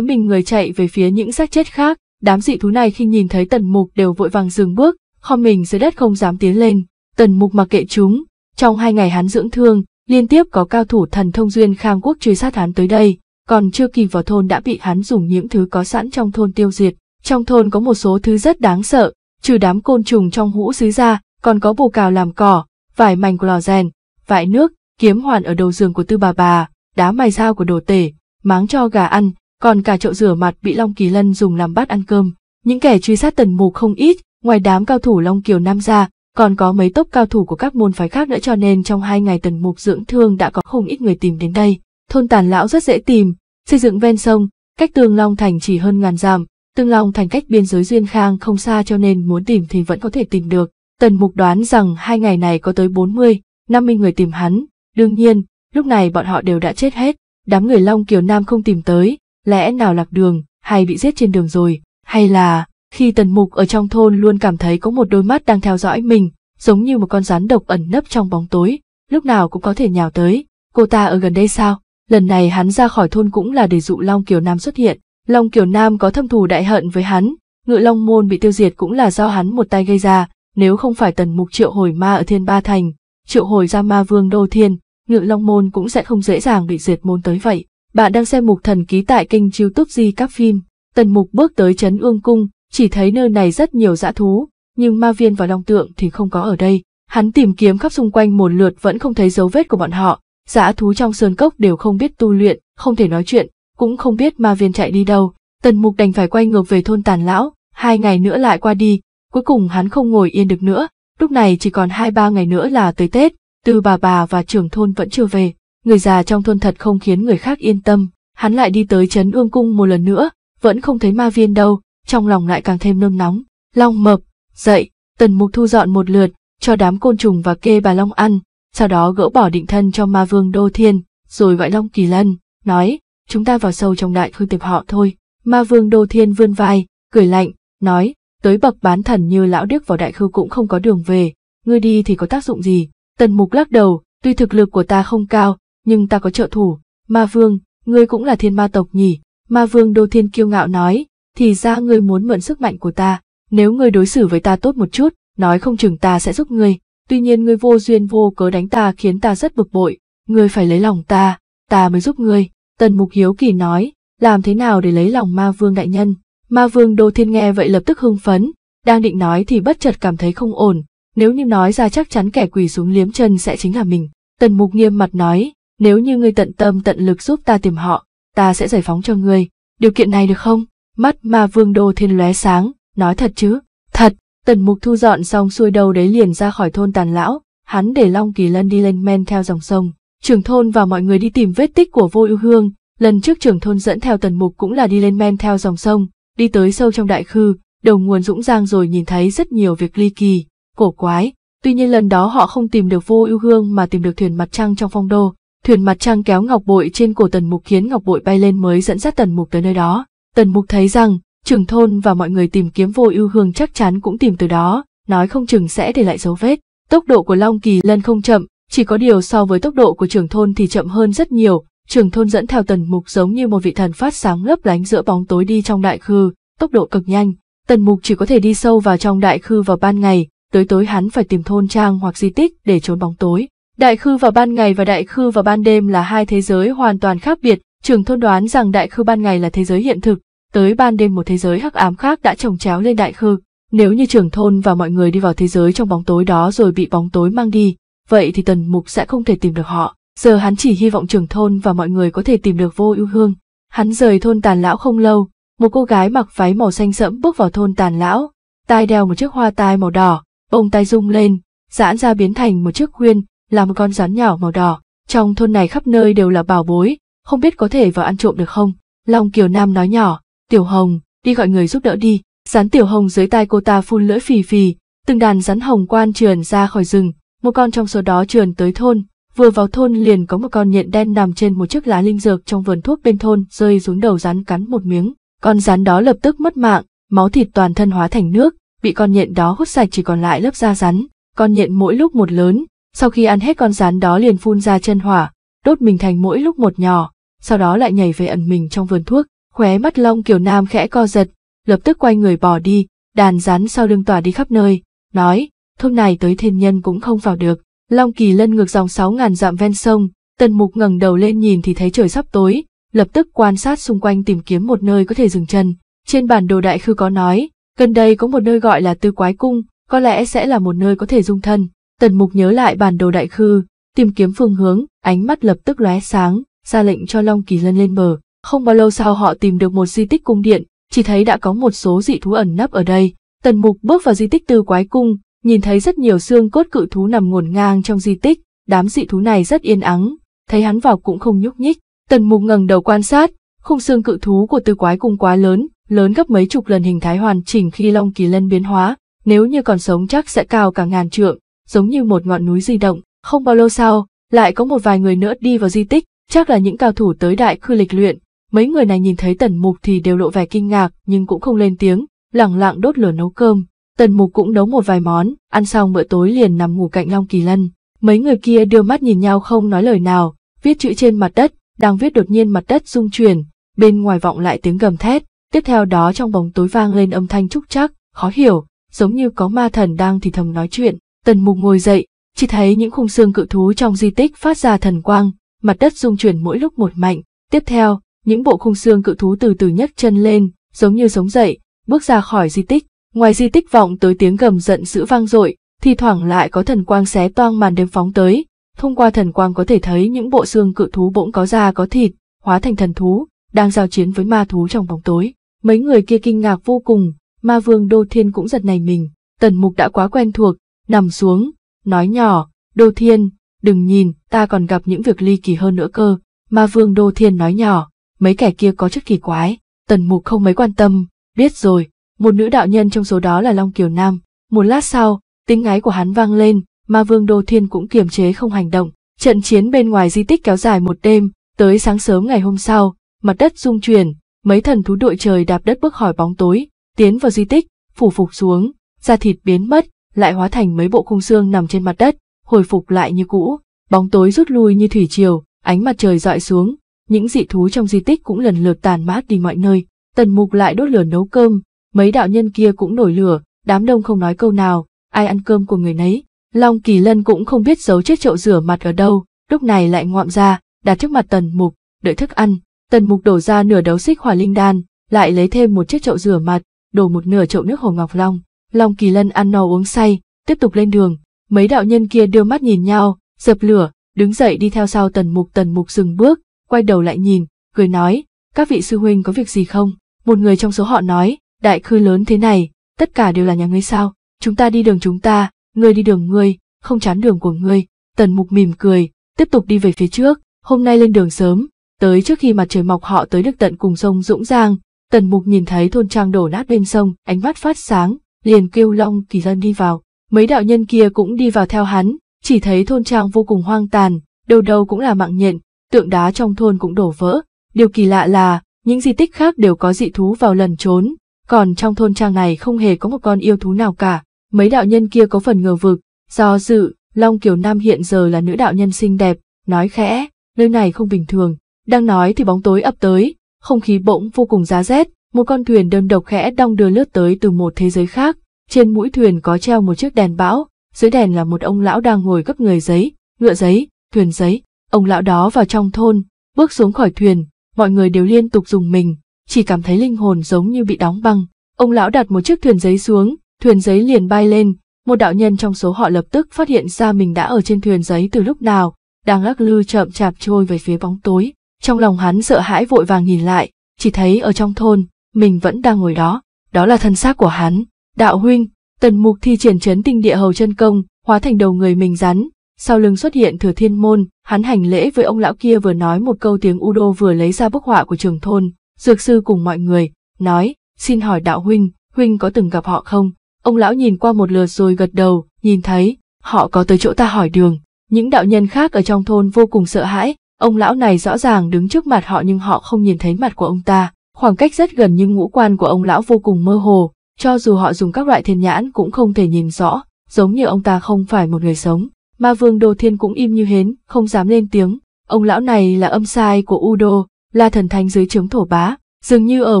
mình người chạy về phía những xác chết khác, đám dị thú này khi nhìn thấy tần mục đều vội vàng dừng bước, kho mình dưới đất không dám tiến lên, tần mục mặc kệ chúng, trong hai ngày hắn dưỡng thương, liên tiếp có cao thủ thần thông duyên khang quốc truy sát hắn tới đây, còn chưa kịp vào thôn đã bị hắn dùng những thứ có sẵn trong thôn tiêu diệt. Trong thôn có một số thứ rất đáng sợ, trừ đám côn trùng trong hũ sứ ra, còn có bồ cào làm cỏ, vải mảnh của lò rèn, vải nước, kiếm hoàn ở đầu giường của tư bà bà, đá mài dao của đồ tể, máng cho gà ăn, còn cả chậu rửa mặt bị Long Kỳ Lân dùng làm bát ăn cơm. Những kẻ truy sát tần mục không ít, ngoài đám cao thủ Long Kiều Nam ra, còn có mấy tốc cao thủ của các môn phái khác nữa cho nên trong hai ngày tần mục dưỡng thương đã có không ít người tìm đến đây. Thôn tàn lão rất dễ tìm, xây dựng ven sông, cách tương long thành chỉ hơn ngàn dặm, tương long thành cách biên giới duyên khang không xa cho nên muốn tìm thì vẫn có thể tìm được. Tần mục đoán rằng hai ngày này có tới 40, 50 người tìm hắn, đương nhiên, lúc này bọn họ đều đã chết hết, đám người long kiều nam không tìm tới, lẽ nào lạc đường, hay bị giết trên đường rồi, hay là khi tần mục ở trong thôn luôn cảm thấy có một đôi mắt đang theo dõi mình, giống như một con rắn độc ẩn nấp trong bóng tối, lúc nào cũng có thể nhào tới. Cô ta ở gần đây sao? Lần này hắn ra khỏi thôn cũng là để dụ Long Kiều Nam xuất hiện. Long Kiều Nam có thâm thù đại hận với hắn, ngự Long Môn bị tiêu diệt cũng là do hắn một tay gây ra, nếu không phải tần mục triệu hồi ma ở thiên ba thành, triệu hồi ra ma vương đô thiên, ngự Long Môn cũng sẽ không dễ dàng bị diệt môn tới vậy. Bạn đang xem mục thần ký tại kênh youtube Di Các Phim. Tần mục bước tới Trấn ương cung, chỉ thấy nơi này rất nhiều dã thú, nhưng ma viên và long tượng thì không có ở đây. Hắn tìm kiếm khắp xung quanh một lượt vẫn không thấy dấu vết của bọn họ, dã thú trong sơn cốc đều không biết tu luyện, không thể nói chuyện, cũng không biết ma viên chạy đi đâu. Tần mục đành phải quay ngược về thôn tàn lão, hai ngày nữa lại qua đi, cuối cùng hắn không ngồi yên được nữa, lúc này chỉ còn hai ba ngày nữa là tới Tết, từ bà bà và trưởng thôn vẫn chưa về, người già trong thôn thật không khiến người khác yên tâm, hắn lại đi tới trấn ương cung một lần nữa, vẫn không thấy ma viên đâu, trong lòng lại càng thêm nôn nóng. Long mập, dậy, tần mục thu dọn một lượt, cho đám côn trùng và kê bà Long ăn, sau đó gỡ bỏ định thân cho ma vương Đô Thiên, rồi gọi Long Kỳ Lân, nói, chúng ta vào sâu trong đại khôi tiệp họ thôi. Ma vương Đô Thiên vươn vai, cười lạnh, nói, tới bậc bán thần như lão điếc vào đại khư cũng không có đường về, ngươi đi thì có tác dụng gì. Tần mục lắc đầu, tuy thực lực của ta không cao, nhưng ta có trợ thủ, ma vương, ngươi cũng là thiên ma tộc nhỉ. Ma vương Đô Thiên kiêu ngạo nói, thì ra ngươi muốn mượn sức mạnh của ta, nếu ngươi đối xử với ta tốt một chút, nói không chừng ta sẽ giúp ngươi, tuy nhiên ngươi vô duyên vô cớ đánh ta khiến ta rất bực bội, ngươi phải lấy lòng ta, ta mới giúp ngươi. Tần Mục Hiếu Kỳ nói, làm thế nào để lấy lòng ma vương đại nhân? Ma vương Đô Thiên nghe vậy lập tức hưng phấn, đang định nói thì bất chợt cảm thấy không ổn, nếu như nói ra chắc chắn kẻ quỳ xuống liếm chân sẽ chính là mình. Tần Mục nghiêm mặt nói, nếu như ngươi tận tâm tận lực giúp ta tìm họ, ta sẽ giải phóng cho ngươi, điều kiện này được không? mắt ma vương đô thiên lóe sáng, nói thật chứ, thật, tần mục thu dọn xong xuôi đầu đấy liền ra khỏi thôn tàn lão, hắn để Long Kỳ Lân đi lên men theo dòng sông, trưởng thôn và mọi người đi tìm vết tích của vô ưu hương, lần trước trưởng thôn dẫn theo tần mục cũng là đi lên men theo dòng sông, đi tới sâu trong đại khư, đầu nguồn dũng giang rồi nhìn thấy rất nhiều việc ly kỳ, cổ quái, tuy nhiên lần đó họ không tìm được vô ưu hương mà tìm được thuyền mặt trăng trong phong đô thuyền mặt trăng kéo ngọc bội trên cổ tần mục khiến ngọc bội bay lên mới dẫn dắt tần mục tới nơi đó Tần Mục thấy rằng, trưởng thôn và mọi người tìm kiếm vô ưu hương chắc chắn cũng tìm từ đó, nói không chừng sẽ để lại dấu vết. Tốc độ của Long Kỳ Lân không chậm, chỉ có điều so với tốc độ của trưởng thôn thì chậm hơn rất nhiều. Trưởng thôn dẫn theo Tần Mục giống như một vị thần phát sáng lấp lánh giữa bóng tối đi trong đại khư, tốc độ cực nhanh. Tần Mục chỉ có thể đi sâu vào trong đại khư vào ban ngày, tới tối hắn phải tìm thôn trang hoặc di tích để trốn bóng tối. Đại khư vào ban ngày và đại khư vào ban đêm là hai thế giới hoàn toàn khác biệt, trường thôn đoán rằng đại khư ban ngày là thế giới hiện thực, tới ban đêm một thế giới hắc ám khác đã trồng chéo lên đại khư. Nếu như trưởng thôn và mọi người đi vào thế giới trong bóng tối đó rồi bị bóng tối mang đi, vậy thì tần mục sẽ không thể tìm được họ. Giờ hắn chỉ hy vọng trưởng thôn và mọi người có thể tìm được vô ưu hương. Hắn rời thôn tàn lão không lâu, một cô gái mặc váy màu xanh sẫm bước vào thôn tàn lão, tai đeo một chiếc hoa tai màu đỏ, bông tai rung lên, giãn ra biến thành một chiếc khuyên, là một con rắn nhỏ màu đỏ. Trong thôn này khắp nơi đều là bảo bối, không biết có thể vào ăn trộm được không? Long Kiều Nam nói nhỏ, Tiểu Hồng, đi gọi người giúp đỡ đi. Rắn Tiểu Hồng dưới tay cô ta phun lưỡi phì phì, từng đàn rắn hồng quan trườn ra khỏi rừng, một con trong số đó trườn tới thôn, vừa vào thôn liền có một con nhện đen nằm trên một chiếc lá linh dược trong vườn thuốc bên thôn rơi xuống đầu rắn cắn một miếng. Con rắn đó lập tức mất mạng, máu thịt toàn thân hóa thành nước, bị con nhện đó hút sạch chỉ còn lại lớp da rắn. Con nhện mỗi lúc một lớn, sau khi ăn hết con rắn đó liền phun ra chân hỏa, đốt mình thành mỗi lúc một nhỏ, sau đó lại nhảy về ẩn mình trong vườn thuốc. Khóe mắt Long kiểu Nam khẽ co giật, lập tức quay người bỏ đi, đàn rắn sau lưng tỏa đi khắp nơi, nói, thôn này tới thiên nhân cũng không vào được. Long Kỳ lân ngược dòng sáu ngàn dặm ven sông, tần mục ngẩng đầu lên nhìn thì thấy trời sắp tối, lập tức quan sát xung quanh tìm kiếm một nơi có thể dừng chân. Trên bản đồ đại khư có nói, gần đây có một nơi gọi là tư quái cung, có lẽ sẽ là một nơi có thể dung thân. Tần mục nhớ lại bản đồ đại khư, tìm kiếm phương hướng, ánh mắt lập tức lóe sáng, ra lệnh cho Long Kỳ lân lên bờ. Không bao lâu sau họ tìm được một di tích cung điện, chỉ thấy đã có một số dị thú ẩn nấp ở đây. Tần Mục bước vào di tích tư quái cung, nhìn thấy rất nhiều xương cốt cự thú nằm ngổn ngang trong di tích, đám dị thú này rất yên ắng, thấy hắn vào cũng không nhúc nhích. Tần Mục ngẩng đầu quan sát, khung xương cự thú của tư quái cung quá lớn, lớn gấp mấy chục lần hình thái hoàn chỉnh khi Long Kỳ Lân biến hóa, nếu như còn sống chắc sẽ cao cả ngàn trượng, giống như một ngọn núi di động. Không bao lâu sau, lại có một vài người nữa đi vào di tích, chắc là những cao thủ tới đại khư lịch luyện, Mấy người này nhìn thấy tần mục thì đều lộ vẻ kinh ngạc nhưng cũng không lên tiếng, lẳng lặng đốt lửa nấu cơm. Tần mục cũng nấu một vài món, ăn xong bữa tối liền nằm ngủ cạnh Long Kỳ Lân. Mấy người kia đưa mắt nhìn nhau không nói lời nào, viết chữ trên mặt đất, đang viết đột nhiên mặt đất rung chuyển, bên ngoài vọng lại tiếng gầm thét, tiếp theo đó trong bóng tối vang lên âm thanh trúc chắc, khó hiểu, giống như có ma thần đang thì thầm nói chuyện. Tần mục ngồi dậy, chỉ thấy những khung xương cự thú trong di tích phát ra thần quang, mặt đất rung chuyển mỗi lúc một mạnh, tiếp theo, những bộ khung xương cự thú từ từ nhấc chân lên, giống như sống dậy, bước ra khỏi di tích. Ngoài di tích vọng tới tiếng gầm giận dữ vang dội, thì thoảng lại có thần quang xé toang màn đêm phóng tới. Thông qua thần quang có thể thấy những bộ xương cự thú bỗng có da có thịt, hóa thành thần thú, đang giao chiến với ma thú trong bóng tối. Mấy người kia kinh ngạc vô cùng, ma vương Đô Thiên cũng giật nảy mình, tần mục đã quá quen thuộc, nằm xuống, nói nhỏ, Đô Thiên, đừng nhìn, ta còn gặp những việc ly kỳ hơn nữa cơ. Ma vương Đô Thiên nói nhỏ, mấy kẻ kia có chút kỳ quái, tần mục không mấy quan tâm, biết rồi, một nữ đạo nhân trong số đó là Long Kiều Nam. Một lát sau, tiếng ngáy của hắn vang lên, mà vương đô thiên cũng kiềm chế không hành động. Trận chiến bên ngoài di tích kéo dài một đêm, tới sáng sớm ngày hôm sau, mặt đất rung chuyển, mấy thần thú đội trời đạp đất bước khỏi bóng tối, tiến vào di tích, phủ phục xuống, da thịt biến mất, lại hóa thành mấy bộ khung xương nằm trên mặt đất, hồi phục lại như cũ, bóng tối rút lui như thủy triều, ánh mặt trời dọi xuống, những dị thú trong di tích cũng lần lượt tàn mát đi mọi nơi. Tần mục lại đốt lửa nấu cơm, mấy đạo nhân kia cũng nổi lửa, đám đông không nói câu nào, ai ăn cơm của người nấy. Long Kỳ Lân cũng không biết giấu chiếc chậu rửa mặt ở đâu, lúc này lại ngoạm ra, đặt trước mặt tần mục, đợi thức ăn. Tần mục đổ ra nửa đấu xích hỏa linh đan, lại lấy thêm một chiếc chậu rửa mặt, đổ một nửa chậu nước hồ ngọc long. Long Kỳ Lân ăn no uống say, tiếp tục lên đường. Mấy đạo nhân kia đưa mắt nhìn nhau, dập lửa, đứng dậy đi theo sau tần mục tần mục dừng bước, quay đầu lại nhìn, cười nói, các vị sư huynh có việc gì không? Một người trong số họ nói, đại khư lớn thế này, tất cả đều là nhà ngươi sao? Chúng ta đi đường chúng ta, ngươi đi đường ngươi, không chán đường của ngươi. Tần Mục mỉm cười, tiếp tục đi về phía trước, hôm nay lên đường sớm, tới trước khi mặt trời mọc họ tới được tận cùng sông Dũng Giang. Tần Mục nhìn thấy thôn trang đổ nát bên sông, ánh mắt phát sáng, liền kêu Long Kỳ Dân đi vào. Mấy đạo nhân kia cũng đi vào theo hắn, chỉ thấy thôn trang vô cùng hoang tàn, đầu đầu cũng là mạng nhện, tượng đá trong thôn cũng đổ vỡ. Điều kỳ lạ là, những di tích khác đều có dị thú vào lần trốn, còn trong thôn trang này không hề có một con yêu thú nào cả. Mấy đạo nhân kia có phần ngờ vực, do dự, Long Kiều Nam hiện giờ là nữ đạo nhân xinh đẹp, nói khẽ, nơi này không bình thường, đang nói thì bóng tối ập tới, không khí bỗng vô cùng giá rét, một con thuyền đơn độc khẽ đong đưa lướt tới từ một thế giới khác, trên mũi thuyền có treo một chiếc đèn bão, dưới đèn là một ông lão đang ngồi gấp người giấy, ngựa giấy, thuyền giấy, ông lão đó vào trong thôn, bước xuống khỏi thuyền, mọi người đều liên tục dùng mình, chỉ cảm thấy linh hồn giống như bị đóng băng. Ông lão đặt một chiếc thuyền giấy xuống, thuyền giấy liền bay lên, một đạo nhân trong số họ lập tức phát hiện ra mình đã ở trên thuyền giấy từ lúc nào, đang lắc lư chậm chạp trôi về phía bóng tối. Trong lòng hắn sợ hãi vội vàng nhìn lại, chỉ thấy ở trong thôn, mình vẫn đang ngồi đó, đó là thân xác của hắn. Đạo huynh, tần mục thi triển chấn tinh địa hầu chân công, hóa thành đầu người mình rắn, sau lưng xuất hiện thừa thiên môn, hắn hành lễ với ông lão kia vừa nói một câu tiếng Udo vừa lấy ra bức họa của trường thôn, dược sư cùng mọi người, nói, xin hỏi đạo huynh, huynh có từng gặp họ không? Ông lão nhìn qua một lượt rồi gật đầu, nhìn thấy, họ có tới chỗ ta hỏi đường. Những đạo nhân khác ở trong thôn vô cùng sợ hãi, ông lão này rõ ràng đứng trước mặt họ nhưng họ không nhìn thấy mặt của ông ta. Khoảng cách rất gần nhưng ngũ quan của ông lão vô cùng mơ hồ, cho dù họ dùng các loại thiên nhãn cũng không thể nhìn rõ, giống như ông ta không phải một người sống ma vương Đô Thiên cũng im như hến, không dám lên tiếng. Ông lão này là âm sai của Udo, là thần thánh dưới trướng thổ bá. Dường như ở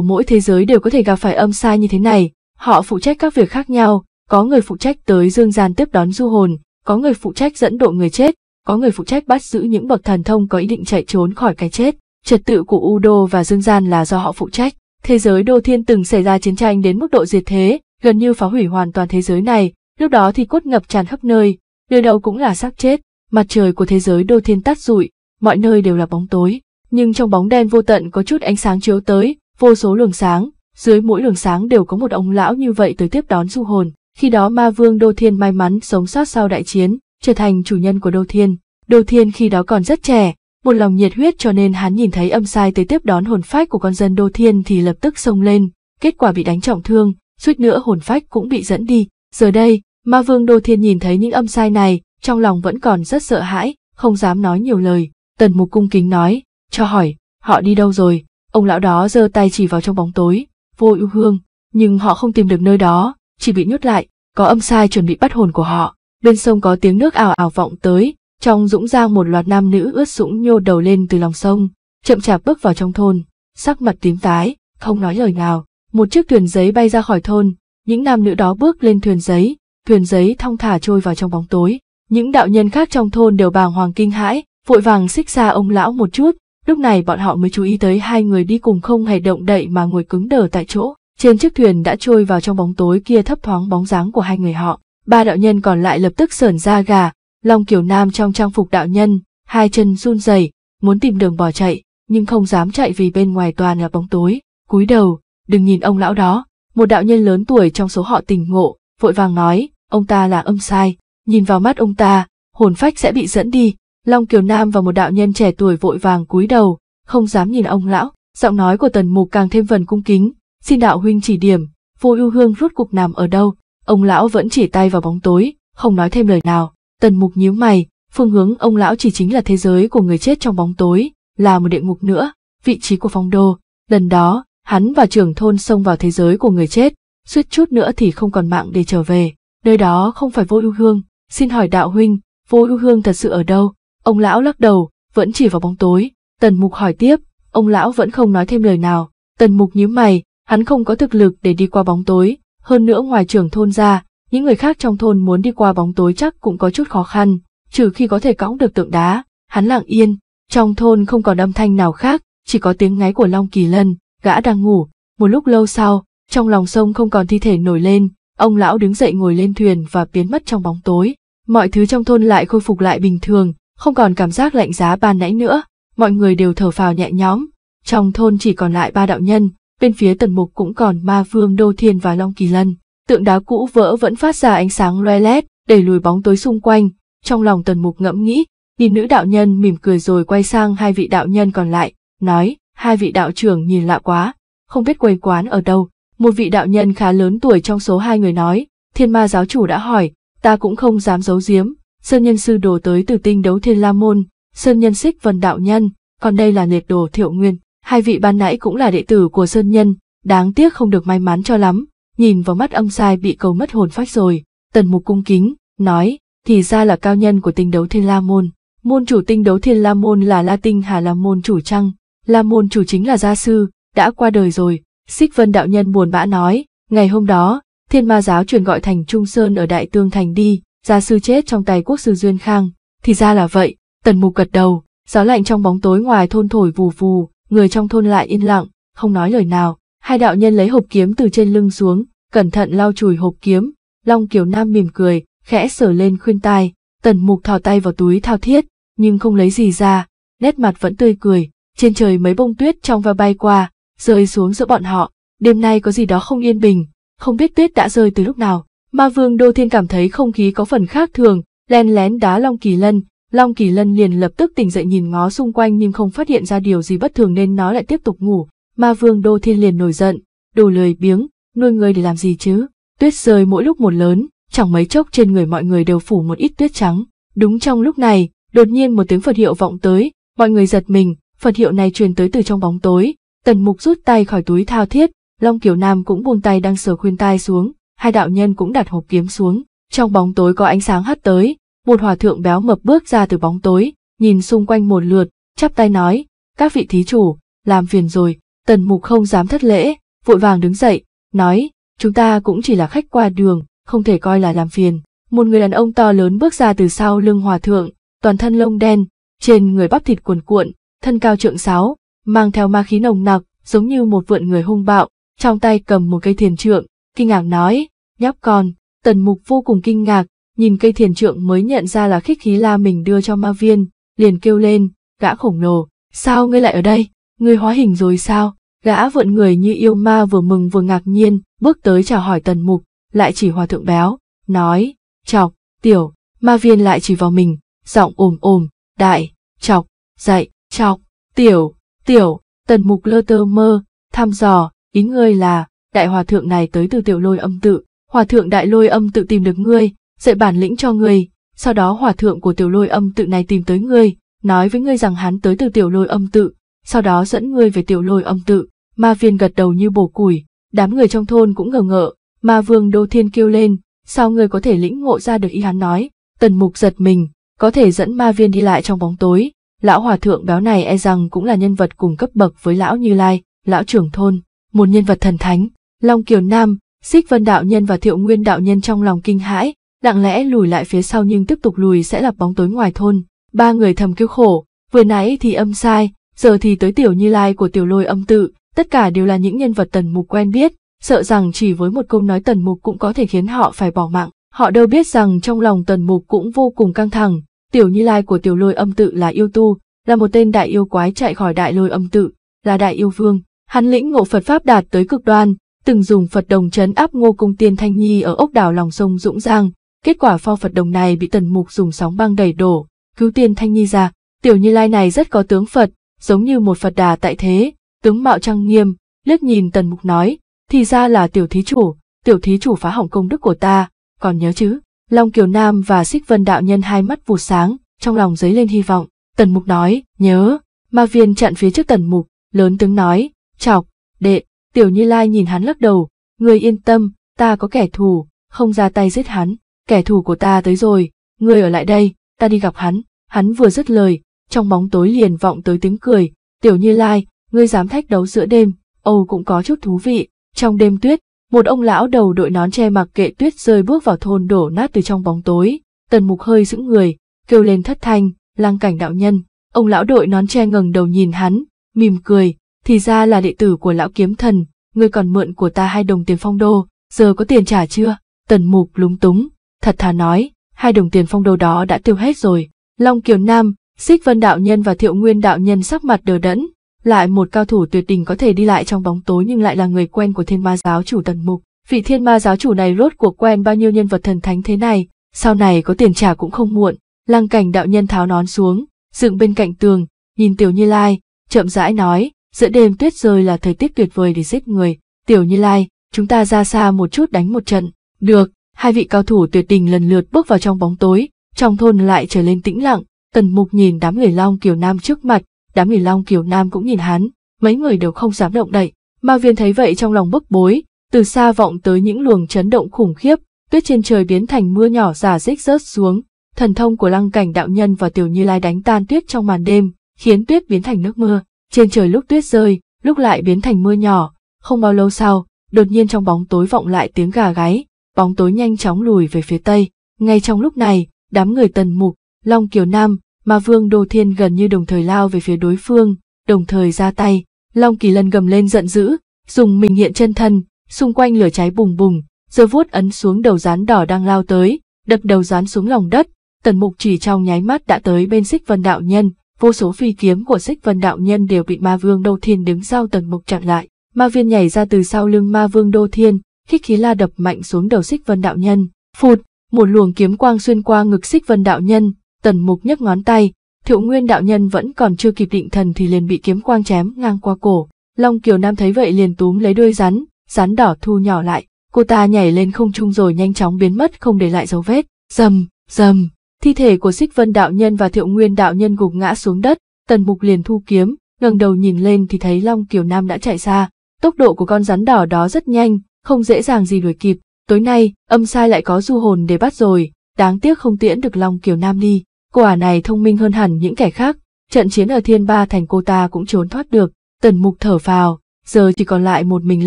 mỗi thế giới đều có thể gặp phải âm sai như thế này, họ phụ trách các việc khác nhau, có người phụ trách tới dương gian tiếp đón du hồn, có người phụ trách dẫn độ người chết, có người phụ trách bắt giữ những bậc thần thông có ý định chạy trốn khỏi cái chết. Trật tự của Udo và Dương Gian là do họ phụ trách. Thế giới Đô Thiên từng xảy ra chiến tranh đến mức độ diệt thế, gần như phá hủy hoàn toàn thế giới này, lúc đó thì cốt ngập tràn khắp nơi, nơi đâu cũng là xác chết, mặt trời của thế giới đô thiên tắt rụi, mọi nơi đều là bóng tối, nhưng trong bóng đen vô tận có chút ánh sáng chiếu tới, vô số luồng sáng, dưới mỗi luồng sáng đều có một ông lão như vậy tới tiếp đón du hồn, khi đó ma vương đô thiên may mắn sống sót sau đại chiến, trở thành chủ nhân của đô thiên. Đô thiên khi đó còn rất trẻ, một lòng nhiệt huyết cho nên hắn nhìn thấy âm sai tới tiếp đón hồn phách của con dân đô thiên thì lập tức xông lên, kết quả bị đánh trọng thương, suýt nữa hồn phách cũng bị dẫn đi, giờ đây, Ma Vương Đô Thiên nhìn thấy những âm sai này, trong lòng vẫn còn rất sợ hãi, không dám nói nhiều lời. Tần Mục cung kính nói, cho hỏi, họ đi đâu rồi? Ông lão đó giơ tay chỉ vào trong bóng tối, vô ưu hương, nhưng họ không tìm được nơi đó, chỉ bị nhốt lại, có âm sai chuẩn bị bắt hồn của họ. Bên sông có tiếng nước ảo ảo vọng tới, trong dũng giang một loạt nam nữ ướt sũng nhô đầu lên từ lòng sông, chậm chạp bước vào trong thôn, sắc mặt tím tái, không nói lời nào. Một chiếc thuyền giấy bay ra khỏi thôn, những nam nữ đó bước lên thuyền giấy, thuyền giấy thong thả trôi vào trong bóng tối. Những đạo nhân khác trong thôn đều bàng hoàng kinh hãi, vội vàng xích xa ông lão một chút, lúc này bọn họ mới chú ý tới hai người đi cùng không hề động đậy mà ngồi cứng đờ tại chỗ. Trên chiếc thuyền đã trôi vào trong bóng tối kia thấp thoáng bóng dáng của hai người họ. Ba đạo nhân còn lại lập tức sởn ra gà, Long kiểu Nam trong trang phục đạo nhân, hai chân run rẩy, muốn tìm đường bỏ chạy, nhưng không dám chạy vì bên ngoài toàn là bóng tối. Cúi đầu, đừng nhìn ông lão đó, một đạo nhân lớn tuổi trong số họ tỉnh ngộ, vội vàng nói, ông ta là âm sai, nhìn vào mắt ông ta, hồn phách sẽ bị dẫn đi, Long Kiều Nam và một đạo nhân trẻ tuổi vội vàng cúi đầu, không dám nhìn ông lão, giọng nói của tần mục càng thêm vần cung kính, xin đạo huynh chỉ điểm, vô ưu hương rút cục nằm ở đâu, ông lão vẫn chỉ tay vào bóng tối, không nói thêm lời nào, tần mục nhíu mày, phương hướng ông lão chỉ chính là thế giới của người chết trong bóng tối, là một địa ngục nữa, vị trí của phong đô, lần đó, hắn và trưởng thôn xông vào thế giới của người chết, suýt chút nữa thì không còn mạng để trở về nơi đó không phải vô ưu hương, xin hỏi đạo huynh, vô ưu hương thật sự ở đâu? Ông lão lắc đầu, vẫn chỉ vào bóng tối, tần mục hỏi tiếp, ông lão vẫn không nói thêm lời nào, tần mục nhíu mày, hắn không có thực lực để đi qua bóng tối, hơn nữa ngoài trưởng thôn ra, những người khác trong thôn muốn đi qua bóng tối chắc cũng có chút khó khăn, trừ khi có thể cõng được tượng đá, hắn lặng yên, trong thôn không còn âm thanh nào khác, chỉ có tiếng ngáy của Long Kỳ Lân, gã đang ngủ, một lúc lâu sau, trong lòng sông không còn thi thể nổi lên, Ông lão đứng dậy ngồi lên thuyền và biến mất trong bóng tối. Mọi thứ trong thôn lại khôi phục lại bình thường, không còn cảm giác lạnh giá ban nãy nữa. Mọi người đều thở phào nhẹ nhõm. Trong thôn chỉ còn lại ba đạo nhân, bên phía tần mục cũng còn ma vương Đô Thiên và Long Kỳ Lân. Tượng đá cũ vỡ vẫn phát ra ánh sáng loe lét, đẩy lùi bóng tối xung quanh. Trong lòng tần mục ngẫm nghĩ, nhìn nữ đạo nhân mỉm cười rồi quay sang hai vị đạo nhân còn lại, nói, hai vị đạo trưởng nhìn lạ quá, không biết quầy quán ở đâu, một vị đạo nhân khá lớn tuổi trong số hai người nói, thiên ma giáo chủ đã hỏi, ta cũng không dám giấu giếm, sơn nhân sư đồ tới từ tinh đấu thiên la môn, sơn nhân xích vân đạo nhân, còn đây là liệt đồ thiệu nguyên, hai vị ban nãy cũng là đệ tử của sơn nhân, đáng tiếc không được may mắn cho lắm, nhìn vào mắt âm sai bị cầu mất hồn phách rồi, tần mục cung kính, nói, thì ra là cao nhân của tinh đấu thiên la môn, môn chủ tinh đấu thiên la môn là la tinh hà la môn chủ trăng, la môn chủ chính là gia sư, đã qua đời rồi, Xích Vân đạo nhân buồn bã nói, ngày hôm đó, thiên ma giáo truyền gọi thành Trung Sơn ở Đại Tương Thành đi, gia sư chết trong tay quốc sư Duyên Khang. Thì ra là vậy, tần mục gật đầu, gió lạnh trong bóng tối ngoài thôn thổi vù vù, người trong thôn lại yên lặng, không nói lời nào. Hai đạo nhân lấy hộp kiếm từ trên lưng xuống, cẩn thận lau chùi hộp kiếm, Long Kiều Nam mỉm cười, khẽ sờ lên khuyên tai, tần mục thò tay vào túi thao thiết, nhưng không lấy gì ra, nét mặt vẫn tươi cười, trên trời mấy bông tuyết trong và bay qua, rơi xuống giữa bọn họ. Đêm nay có gì đó không yên bình, không biết tuyết đã rơi từ lúc nào. Ma vương Đô Thiên cảm thấy không khí có phần khác thường, len lén đá Long Kỳ Lân. Long Kỳ Lân liền lập tức tỉnh dậy nhìn ngó xung quanh nhưng không phát hiện ra điều gì bất thường nên nó lại tiếp tục ngủ. Ma vương Đô Thiên liền nổi giận, đồ lười biếng, nuôi người để làm gì chứ? Tuyết rơi mỗi lúc một lớn, chẳng mấy chốc trên người mọi người đều phủ một ít tuyết trắng. Đúng trong lúc này, đột nhiên một tiếng Phật hiệu vọng tới, mọi người giật mình, Phật hiệu này truyền tới từ trong bóng tối, Tần mục rút tay khỏi túi thao thiết, Long Kiều Nam cũng buông tay đang sờ khuyên tai xuống, hai đạo nhân cũng đặt hộp kiếm xuống, trong bóng tối có ánh sáng hắt tới, một hòa thượng béo mập bước ra từ bóng tối, nhìn xung quanh một lượt, chắp tay nói, các vị thí chủ, làm phiền rồi, tần mục không dám thất lễ, vội vàng đứng dậy, nói, chúng ta cũng chỉ là khách qua đường, không thể coi là làm phiền. Một người đàn ông to lớn bước ra từ sau lưng hòa thượng, toàn thân lông đen, trên người bắp thịt cuồn cuộn, thân cao trượng sáu, mang theo ma khí nồng nặc, giống như một vượn người hung bạo, trong tay cầm một cây thiền trượng, kinh ngạc nói, nhóc con, tần mục vô cùng kinh ngạc, nhìn cây thiền trượng mới nhận ra là khích khí la mình đưa cho ma viên, liền kêu lên, gã khổng lồ, sao ngươi lại ở đây, ngươi hóa hình rồi sao, gã vượn người như yêu ma vừa mừng vừa ngạc nhiên, bước tới chào hỏi tần mục, lại chỉ hòa thượng béo, nói, chọc, tiểu, ma viên lại chỉ vào mình, giọng ồm ồm, đại, chọc, dạy, chọc, tiểu, Tiểu, tần mục lơ tơ mơ, thăm dò, ý ngươi là, đại hòa thượng này tới từ tiểu lôi âm tự, hòa thượng đại lôi âm tự tìm được ngươi, dạy bản lĩnh cho ngươi, sau đó hòa thượng của tiểu lôi âm tự này tìm tới ngươi, nói với ngươi rằng hắn tới từ tiểu lôi âm tự, sau đó dẫn ngươi về tiểu lôi âm tự, ma viên gật đầu như bổ củi, đám người trong thôn cũng ngờ ngợ, ma vương đô thiên kêu lên, sao ngươi có thể lĩnh ngộ ra được ý hắn nói, tần mục giật mình, có thể dẫn ma viên đi lại trong bóng tối, Lão hòa thượng béo này e rằng cũng là nhân vật cùng cấp bậc với lão Như Lai, lão trưởng thôn, một nhân vật thần thánh. Long Kiều Nam, Xích Vân đạo nhân và Thiệu Nguyên đạo nhân trong lòng kinh hãi, lặng lẽ lùi lại phía sau nhưng tiếp tục lùi sẽ là bóng tối ngoài thôn. Ba người thầm kêu khổ, vừa nãy thì âm sai, giờ thì tới tiểu Như Lai của tiểu lôi âm tự, tất cả đều là những nhân vật tần mục quen biết, sợ rằng chỉ với một câu nói tần mục cũng có thể khiến họ phải bỏ mạng. Họ đâu biết rằng trong lòng tần mục cũng vô cùng căng thẳng, Tiểu Như Lai của tiểu lôi âm tự là yêu tu, là một tên đại yêu quái chạy khỏi đại lôi âm tự, là đại yêu vương. Hắn lĩnh ngộ Phật Pháp đạt tới cực đoan, từng dùng Phật đồng chấn áp ngô cung tiên Thanh Nhi ở ốc đảo lòng sông Dũng Giang. Kết quả pho Phật đồng này bị tần mục dùng sóng băng đẩy đổ, cứu tiên Thanh Nhi ra. Tiểu Như Lai này rất có tướng Phật, giống như một Phật đà tại thế, tướng mạo trang nghiêm, liếc nhìn tần mục nói, thì ra là tiểu thí chủ, tiểu thí chủ phá hỏng công đức của ta, còn nhớ chứ? Long Kiều Nam và Xích Vân đạo nhân hai mắt vụt sáng, trong lòng dấy lên hy vọng. Tần Mục nói, nhớ. Ma viên chặn phía trước Tần Mục, lớn tiếng nói, chọc, đệ, Tiểu Như Lai nhìn hắn lắc đầu, người yên tâm, ta có kẻ thù, không ra tay giết hắn, kẻ thù của ta tới rồi, người ở lại đây, ta đi gặp hắn, hắn vừa dứt lời, trong bóng tối liền vọng tới tiếng cười, Tiểu Như Lai, ngươi dám thách đấu giữa đêm, Âu cũng có chút thú vị, trong đêm tuyết, một ông lão đầu đội nón che mặc kệ tuyết rơi bước vào thôn đổ nát từ trong bóng tối, tần mục hơi sững người, kêu lên thất thanh, lang cảnh đạo nhân. Ông lão đội nón che ngẩng đầu nhìn hắn, mỉm cười, thì ra là đệ tử của lão kiếm thần, ngươi còn mượn của ta hai đồng tiền phong đô, giờ có tiền trả chưa? Tần mục lúng túng, thật thà nói, hai đồng tiền phong đô đó đã tiêu hết rồi. Long Kiều Nam, Xích Vân Đạo Nhân và Thiệu Nguyên Đạo Nhân sắc mặt đờ đẫn, lại một cao thủ tuyệt đỉnh có thể đi lại trong bóng tối nhưng lại là người quen của thiên ma giáo chủ tần mục. Vị thiên ma giáo chủ này rốt cuộc quen bao nhiêu nhân vật thần thánh thế này, sau này có tiền trả cũng không muộn. Lăng cảnh đạo nhân tháo nón xuống, dựng bên cạnh tường, nhìn tiểu như lai, chậm rãi nói, giữa đêm tuyết rơi là thời tiết tuyệt vời để giết người. Tiểu như lai, chúng ta ra xa một chút đánh một trận. Được, hai vị cao thủ tuyệt đỉnh lần lượt bước vào trong bóng tối, trong thôn lại trở lên tĩnh lặng, tần mục nhìn đám người long kiều nam trước mặt, đám người Long Kiều Nam cũng nhìn hắn, mấy người đều không dám động đậy. Ma viên thấy vậy trong lòng bức bối, từ xa vọng tới những luồng chấn động khủng khiếp, tuyết trên trời biến thành mưa nhỏ giả rích rớt xuống, thần thông của lăng cảnh đạo nhân và tiểu như lai đánh tan tuyết trong màn đêm, khiến tuyết biến thành nước mưa, trên trời lúc tuyết rơi, lúc lại biến thành mưa nhỏ, không bao lâu sau, đột nhiên trong bóng tối vọng lại tiếng gà gáy, bóng tối nhanh chóng lùi về phía tây, ngay trong lúc này, đám người tần mục, long kiều nam, mà Vương Đô Thiên gần như đồng thời lao về phía đối phương, đồng thời ra tay, Long Kỳ Lân gầm lên giận dữ, dùng mình hiện chân thân, xung quanh lửa cháy bùng bùng, giơ vuốt ấn xuống đầu rán đỏ đang lao tới, đập đầu rán xuống lòng đất, tần mục chỉ trong nháy mắt đã tới bên xích vân đạo nhân, vô số phi kiếm của xích vân đạo nhân đều bị ma vương Đô Thiên đứng sau tần mục chặn lại, ma viên nhảy ra từ sau lưng ma vương Đô Thiên, khích khí la đập mạnh xuống đầu xích vân đạo nhân, phụt, một luồng kiếm quang xuyên qua ngực xích vân đạo nhân, Tần mục nhấc ngón tay, thiệu nguyên đạo nhân vẫn còn chưa kịp định thần thì liền bị kiếm quang chém ngang qua cổ. Long Kiều Nam thấy vậy liền túm lấy đuôi rắn, rắn đỏ thu nhỏ lại, cô ta nhảy lên không trung rồi nhanh chóng biến mất không để lại dấu vết. rầm rầm thi thể của xích Vân đạo nhân và Thiệu Nguyên đạo nhân gục ngã xuống đất, Tần Mục liền thu kiếm, ngẩng đầu nhìn lên thì thấy Long Kiều Nam đã chạy xa. Tốc độ của con rắn đỏ đó rất nhanh, không dễ dàng gì đuổi kịp. Tối nay, âm sai lại có du hồn để bắt rồi, đáng tiếc không tiễn được Long Kiều Nam đi. Cô ả này thông minh hơn hẳn những kẻ khác, trận chiến ở thiên ba thành cô ta cũng trốn thoát được, tần mục thở phào, giờ chỉ còn lại một mình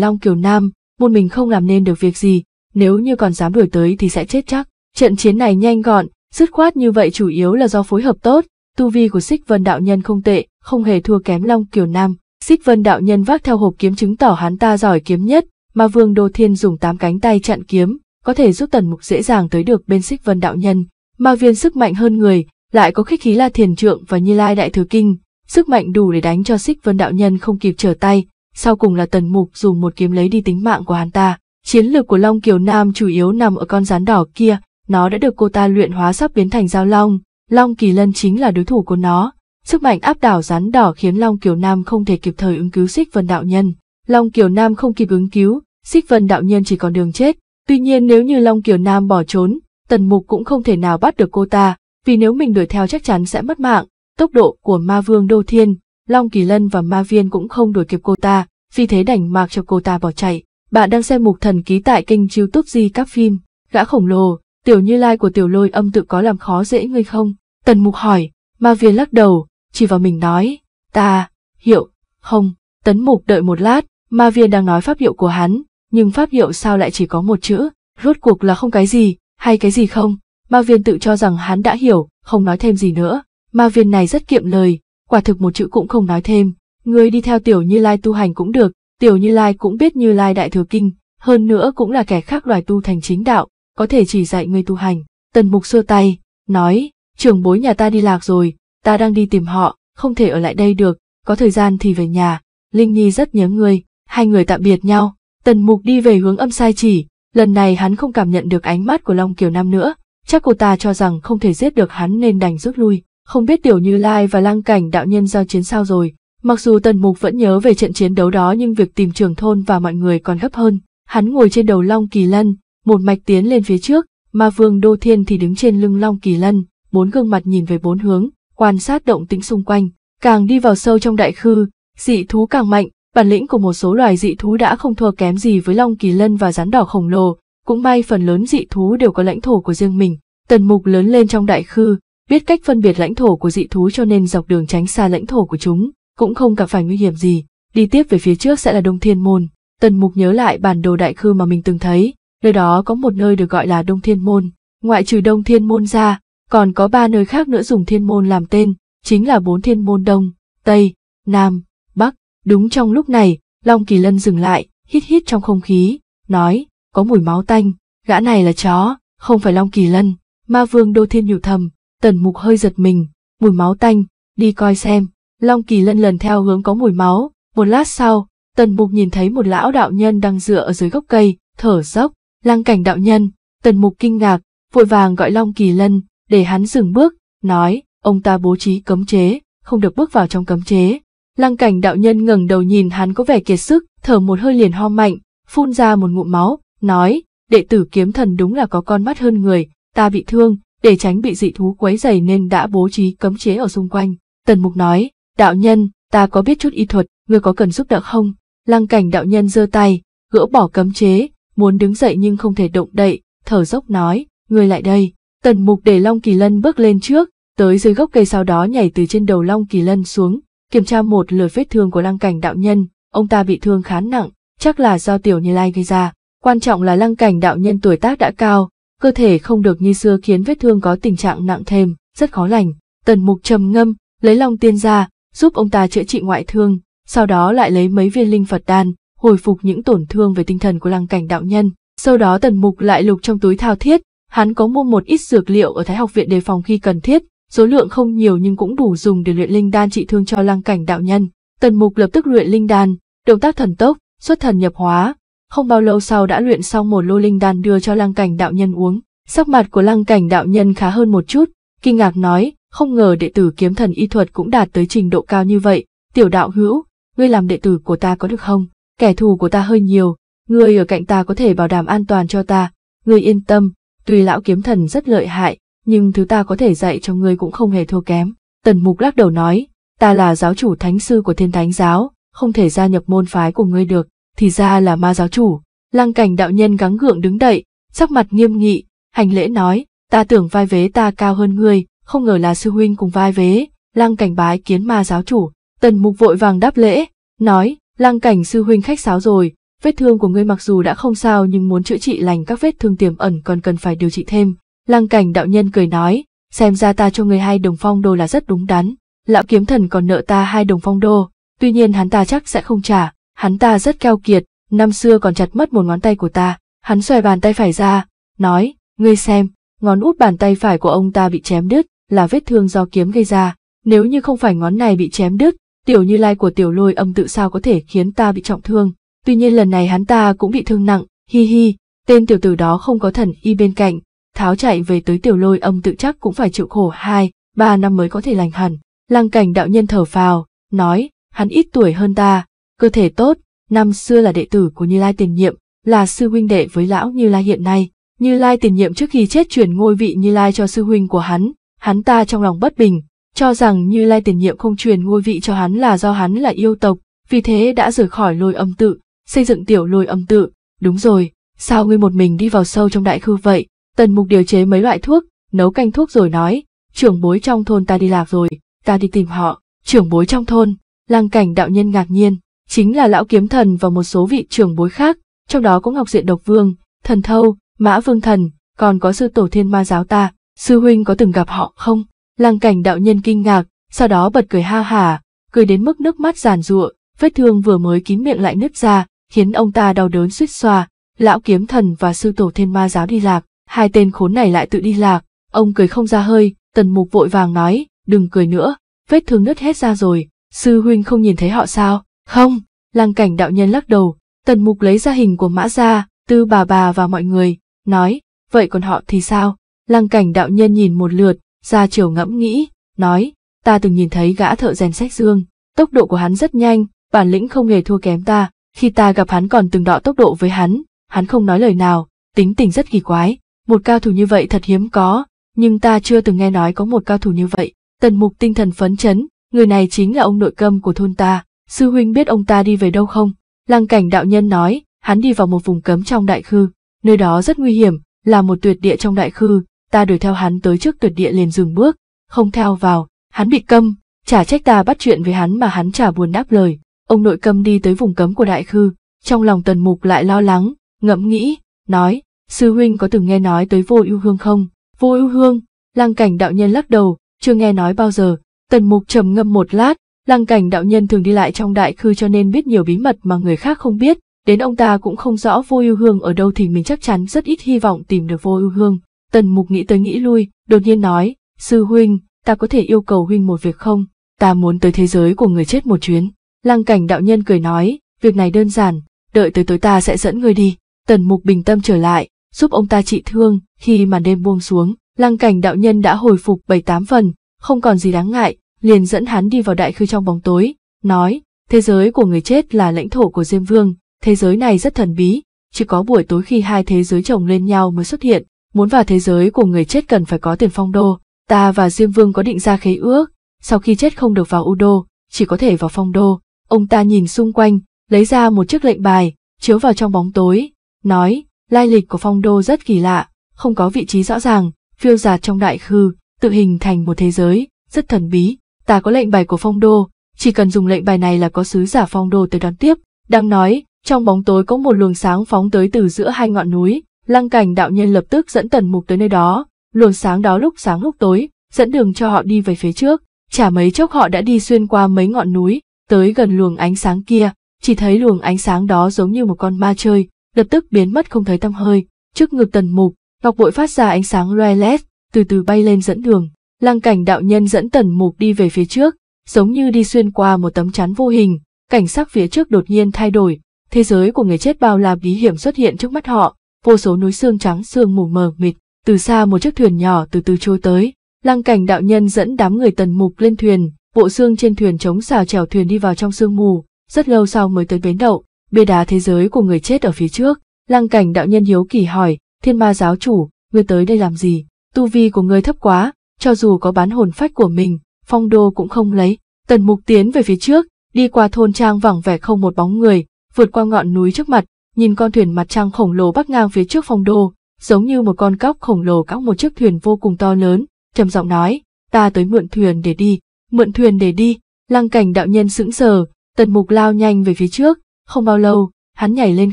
Long Kiều Nam, một mình không làm nên được việc gì, nếu như còn dám đuổi tới thì sẽ chết chắc. Trận chiến này nhanh gọn, dứt khoát như vậy chủ yếu là do phối hợp tốt, tu vi của Xích Vân Đạo Nhân không tệ, không hề thua kém Long Kiều Nam. Xích Vân Đạo Nhân vác theo hộp kiếm chứng tỏ hắn ta giỏi kiếm nhất, mà Vương Đô Thiên dùng tám cánh tay chặn kiếm, có thể giúp Tần Mục dễ dàng tới được bên Xích Vân Đạo Nhân. Ma viên sức mạnh hơn người, lại có khích khí La Thiền Trượng và Như Lai Đại Thừa Kinh, sức mạnh đủ để đánh cho Xích Vân Đạo Nhân không kịp trở tay, sau cùng là Tần Mục dùng một kiếm lấy đi tính mạng của hắn ta. Chiến lược của Long Kiều Nam chủ yếu nằm ở con rắn đỏ kia, nó đã được cô ta luyện hóa sắp biến thành dao long, Long Kỳ Lân chính là đối thủ của nó. Sức mạnh áp đảo rắn đỏ khiến Long Kiều Nam không thể kịp thời ứng cứu Xích Vân Đạo Nhân. Long Kiều Nam không kịp ứng cứu, Xích Vân Đạo Nhân chỉ còn đường chết. Tuy nhiên nếu như Long Kiều Nam bỏ trốn, Tần Mục cũng không thể nào bắt được cô ta, vì nếu mình đuổi theo chắc chắn sẽ mất mạng. Tốc độ của ma vương Đô Thiên, Long Kỳ Lân và ma viên cũng không đuổi kịp cô ta, vì thế đành mạc cho cô ta bỏ chạy. Bạn đang xem mục thần ký tại kênh youtube Di các phim, gã khổng lồ, tiểu như lai của tiểu lôi âm tự có làm khó dễ ngươi không? Tần mục hỏi, ma viên lắc đầu, chỉ vào mình nói, ta, hiệu, không, tấn mục đợi một lát, ma viên đang nói pháp hiệu của hắn, nhưng pháp hiệu sao lại chỉ có một chữ, rốt cuộc là không cái gì, hay cái gì không? Ma viên tự cho rằng hắn đã hiểu, không nói thêm gì nữa. Ma viên này rất kiệm lời, quả thực một chữ cũng không nói thêm. Người đi theo tiểu Như Lai tu hành cũng được, tiểu Như Lai cũng biết Như Lai đại thừa kinh, hơn nữa cũng là kẻ khác loài tu thành chính đạo, có thể chỉ dạy người tu hành. Tần Mục xua tay, nói, trưởng bối nhà ta đi lạc rồi, ta đang đi tìm họ, không thể ở lại đây được, có thời gian thì về nhà, Linh Nhi rất nhớ người, hai người tạm biệt nhau. Tần Mục đi về hướng âm sai chỉ, lần này hắn không cảm nhận được ánh mắt của Long Kiều Nam nữa, Chắc cô ta cho rằng không thể giết được hắn nên đành rút lui. Không biết Tiểu Như Lai và Lang Cảnh đạo nhân giao chiến sao rồi. Mặc dù Tần Mục vẫn nhớ về trận chiến đấu đó nhưng việc tìm trường thôn và mọi người còn gấp hơn. Hắn ngồi trên đầu Long Kỳ Lân, một mạch tiến lên phía trước, mà Vương Đô Thiên thì đứng trên lưng Long Kỳ Lân, bốn gương mặt nhìn về bốn hướng, quan sát động tĩnh xung quanh. Càng đi vào sâu trong đại khư, dị thú càng mạnh, bản lĩnh của một số loài dị thú đã không thua kém gì với Long Kỳ Lân và rắn đỏ khổng lồ, cũng may phần lớn dị thú đều có lãnh thổ của riêng mình. Tần mục lớn lên trong đại khư, biết cách phân biệt lãnh thổ của dị thú cho nên dọc đường tránh xa lãnh thổ của chúng, cũng không gặp phải nguy hiểm gì. Đi tiếp về phía trước sẽ là Đông Thiên Môn. Tần mục nhớ lại bản đồ đại khư mà mình từng thấy, nơi đó có một nơi được gọi là Đông Thiên Môn. Ngoại trừ Đông Thiên Môn ra, còn có ba nơi khác nữa dùng Thiên Môn làm tên, chính là bốn Thiên Môn Đông, Tây, Nam, Bắc. Đúng trong lúc này, Long Kỳ Lân dừng lại, hít hít trong không khí, nói, có mùi máu tanh, gã này là chó, không phải Long Kỳ Lân. Ma vương Đô Thiên nhủ thầm, tần mục hơi giật mình, mùi máu tanh, đi coi xem. Long Kỳ Lân lần theo hướng có mùi máu, một lát sau, tần mục nhìn thấy một lão đạo nhân đang dựa ở dưới gốc cây, thở dốc, lang cảnh đạo nhân, tần mục kinh ngạc, vội vàng gọi Long Kỳ Lân, để hắn dừng bước, nói, ông ta bố trí cấm chế, không được bước vào trong cấm chế. Lăng cảnh đạo nhân ngẩng đầu nhìn hắn có vẻ kiệt sức, thở một hơi liền ho mạnh, phun ra một ngụm máu, nói, đệ tử kiếm thần đúng là có con mắt hơn người, ta bị thương, để tránh bị dị thú quấy dày nên đã bố trí cấm chế ở xung quanh. Tần mục nói, đạo nhân, ta có biết chút y thuật, người có cần giúp đỡ không? Lăng cảnh đạo nhân giơ tay, gỡ bỏ cấm chế, muốn đứng dậy nhưng không thể động đậy, thở dốc nói, người lại đây. Tần mục để Long Kỳ Lân bước lên trước, tới dưới gốc cây sau đó nhảy từ trên đầu Long Kỳ Lân xuống, kiểm tra một lượt vết thương của lăng cảnh đạo nhân, ông ta bị thương khá nặng, chắc là do tiểu như lai gây ra, Quan trọng là lăng cảnh đạo nhân tuổi tác đã cao, cơ thể không được như xưa khiến vết thương có tình trạng nặng thêm, rất khó lành. Tần mục trầm ngâm, lấy long tiên ra, giúp ông ta chữa trị ngoại thương, sau đó lại lấy mấy viên linh Phật đan, hồi phục những tổn thương về tinh thần của lăng cảnh đạo nhân. Sau đó tần mục lại lục trong túi thao thiết, hắn có mua một ít dược liệu ở Thái học viện đề phòng khi cần thiết, số lượng không nhiều nhưng cũng đủ dùng để luyện linh đan trị thương cho lăng cảnh đạo nhân. Tần mục lập tức luyện linh đan, động tác thần tốc, xuất thần nhập hóa, không bao lâu sau đã luyện xong một lô linh đan đưa cho lăng cảnh đạo nhân uống. Sắc mặt của lăng cảnh đạo nhân khá hơn một chút, kinh ngạc nói, không ngờ đệ tử kiếm thần y thuật cũng đạt tới trình độ cao như vậy. Tiểu đạo hữu, ngươi làm đệ tử của ta có được không? Kẻ thù của ta hơi nhiều, ngươi ở cạnh ta có thể bảo đảm an toàn cho ta. Ngươi yên tâm, tuy lão kiếm thần rất lợi hại, nhưng thứ ta có thể dạy cho ngươi cũng không hề thua kém. Tần mục lắc đầu nói, ta là giáo chủ thánh sư của thiên thánh giáo, không thể gia nhập môn phái của ngươi được thì ra là ma giáo chủ. Lăng cảnh đạo nhân gắng gượng đứng đậy, sắc mặt nghiêm nghị, hành lễ nói, ta tưởng vai vế ta cao hơn ngươi, không ngờ là sư huynh cùng vai vế, lăng cảnh bái kiến ma giáo chủ. Tần mục vội vàng đáp lễ, nói, lăng cảnh sư huynh khách sáo rồi, vết thương của ngươi mặc dù đã không sao nhưng muốn chữa trị lành các vết thương tiềm ẩn còn cần phải điều trị thêm. Lăng cảnh đạo nhân cười nói, xem ra ta cho người hai đồng phong đô là rất đúng đắn, lão kiếm thần còn nợ ta hai đồng phong đô, tuy nhiên hắn ta chắc sẽ không trả, hắn ta rất keo kiệt, năm xưa còn chặt mất một ngón tay của ta, hắn xòe bàn tay phải ra, nói, ngươi xem, ngón út bàn tay phải của ông ta bị chém đứt, là vết thương do kiếm gây ra, nếu như không phải ngón này bị chém đứt, tiểu như lai của tiểu lôi âm tự sao có thể khiến ta bị trọng thương, tuy nhiên lần này hắn ta cũng bị thương nặng, hi hi, tên tiểu tử đó không có thần y bên cạnh, tháo chạy về tới tiểu lôi âm tự chắc cũng phải chịu khổ hai, ba năm mới có thể lành hẳn, lăng cảnh đạo nhân thở phào, nói, hắn ít tuổi hơn ta, Cơ thể tốt, năm xưa là đệ tử của Như Lai tiền nhiệm, là sư huynh đệ với lão Như Lai hiện nay. Như Lai tiền nhiệm trước khi chết chuyển ngôi vị Như Lai cho sư huynh của hắn, hắn ta trong lòng bất bình, cho rằng Như Lai tiền nhiệm không truyền ngôi vị cho hắn là do hắn là yêu tộc, vì thế đã rời khỏi lôi âm tự, xây dựng tiểu lôi âm tự. Đúng rồi, sao ngươi một mình đi vào sâu trong đại khư vậy? Tần mục điều chế mấy loại thuốc, nấu canh thuốc rồi nói, trưởng bối trong thôn ta đi lạc rồi, ta đi tìm họ, trưởng bối trong thôn, lang cảnh đạo nhân ngạc nhiên, chính là lão kiếm thần và một số vị trưởng bối khác, trong đó có Ngọc Diện Độc Vương, Thần Thâu, Mã Vương Thần, còn có sư tổ thiên ma giáo ta, sư huynh có từng gặp họ không? Lăng cảnh đạo nhân kinh ngạc, sau đó bật cười ha hà, cười đến mức nước mắt giàn giụa, vết thương vừa mới kín miệng lại nứt ra, khiến ông ta đau đớn suýt xoa, lão kiếm thần và sư tổ thiên ma giáo đi lạc, hai tên khốn này lại tự đi lạc, ông cười không ra hơi, tần mục vội vàng nói, đừng cười nữa, vết thương nứt hết ra rồi, sư huynh không nhìn thấy họ sao? Không, lăng cảnh đạo nhân lắc đầu, tần mục lấy ra hình của mã gia, tư bà bà và mọi người, nói, vậy còn họ thì sao? Lăng cảnh đạo nhân nhìn một lượt, ra chiều ngẫm nghĩ, nói, ta từng nhìn thấy gã thợ rèn sách dương, tốc độ của hắn rất nhanh, bản lĩnh không hề thua kém ta, khi ta gặp hắn còn từng đọ tốc độ với hắn, hắn không nói lời nào, tính tình rất kỳ quái, một cao thủ như vậy thật hiếm có, nhưng ta chưa từng nghe nói có một cao thủ như vậy, tần mục tinh thần phấn chấn, người này chính là ông nội câm của thôn ta, sư huynh biết ông ta đi về đâu không? Lăng cảnh đạo nhân nói, hắn đi vào một vùng cấm trong đại khư, nơi đó rất nguy hiểm, là một tuyệt địa trong đại khư, ta đuổi theo hắn tới trước tuyệt địa liền dừng bước, không theo vào, hắn bị câm, chả trách ta bắt chuyện với hắn mà hắn chả buồn đáp lời. Ông nội câm đi tới vùng cấm của đại khư, trong lòng tần mục lại lo lắng, ngẫm nghĩ, nói, sư huynh có từng nghe nói tới vô ưu hương không? Vô ưu hương, lăng cảnh đạo nhân lắc đầu, chưa nghe nói bao giờ, tần mục trầm ngâm một lát, Lăng cảnh đạo nhân thường đi lại trong đại khư cho nên biết nhiều bí mật mà người khác không biết, đến ông ta cũng không rõ vô ưu hương ở đâu thì mình chắc chắn rất ít hy vọng tìm được vô ưu hương. Tần mục nghĩ tới nghĩ lui, đột nhiên nói, sư huynh, ta có thể yêu cầu huynh một việc không? Ta muốn tới thế giới của người chết một chuyến. Lăng cảnh đạo nhân cười nói, việc này đơn giản, đợi tới tối ta sẽ dẫn người đi. Tần mục bình tâm trở lại, giúp ông ta trị thương, khi màn đêm buông xuống, lăng cảnh đạo nhân đã hồi phục bảy tám phần, không còn gì đáng ngại, liền dẫn hắn đi vào đại khư trong bóng tối, nói, thế giới của người chết là lãnh thổ của Diêm Vương, thế giới này rất thần bí, chỉ có buổi tối khi hai thế giới chồng lên nhau mới xuất hiện, muốn vào thế giới của người chết cần phải có tiền phong đô, ta và Diêm Vương có định ra khế ước, sau khi chết không được vào u đô, chỉ có thể vào phong đô, ông ta nhìn xung quanh, lấy ra một chiếc lệnh bài, chiếu vào trong bóng tối, nói, lai lịch của phong đô rất kỳ lạ, không có vị trí rõ ràng, phiêu giạt trong đại khư, tự hình thành một thế giới, rất thần bí, ta có lệnh bài của phong đô, chỉ cần dùng lệnh bài này là có sứ giả phong đô tới đón tiếp. Đang nói, trong bóng tối có một luồng sáng phóng tới từ giữa hai ngọn núi, lăng cảnh đạo nhân lập tức dẫn tần mục tới nơi đó, luồng sáng đó lúc sáng lúc tối, dẫn đường cho họ đi về phía trước, chả mấy chốc họ đã đi xuyên qua mấy ngọn núi, tới gần luồng ánh sáng kia, chỉ thấy luồng ánh sáng đó giống như một con ma chơi, lập tức biến mất không thấy tăm hơi, trước ngực tần mục, ngọc bội phát ra ánh sáng loe lét, từ từ bay lên dẫn đường lăng cảnh đạo nhân dẫn tần mục đi về phía trước, giống như đi xuyên qua một tấm chắn vô hình, cảnh sắc phía trước đột nhiên thay đổi, thế giới của người chết bao la bí hiểm xuất hiện trước mắt họ, vô số núi xương trắng xương mù mờ mịt, từ xa một chiếc thuyền nhỏ từ từ trôi tới, lăng cảnh đạo nhân dẫn đám người tần mục lên thuyền, bộ xương trên thuyền chống xào trèo thuyền đi vào trong sương mù, rất lâu sau mới tới bến đậu, bia đá thế giới của người chết ở phía trước, lăng cảnh đạo nhân hiếu kỳ hỏi, thiên ma giáo chủ, ngươi tới đây làm gì, tu vi của ngươi thấp quá, cho dù có bán hồn phách của mình, phong đô cũng không lấy. Tần mục tiến về phía trước, đi qua thôn trang vẳng vẻ không một bóng người, vượt qua ngọn núi trước mặt, nhìn con thuyền mặt trăng khổng lồ bắc ngang phía trước phong đô, giống như một con cóc khổng lồ cõng một chiếc thuyền vô cùng to lớn, trầm giọng nói, ta tới mượn thuyền để đi, mượn thuyền để đi, lăng cảnh đạo nhân sững sờ, tần mục lao nhanh về phía trước, không bao lâu, hắn nhảy lên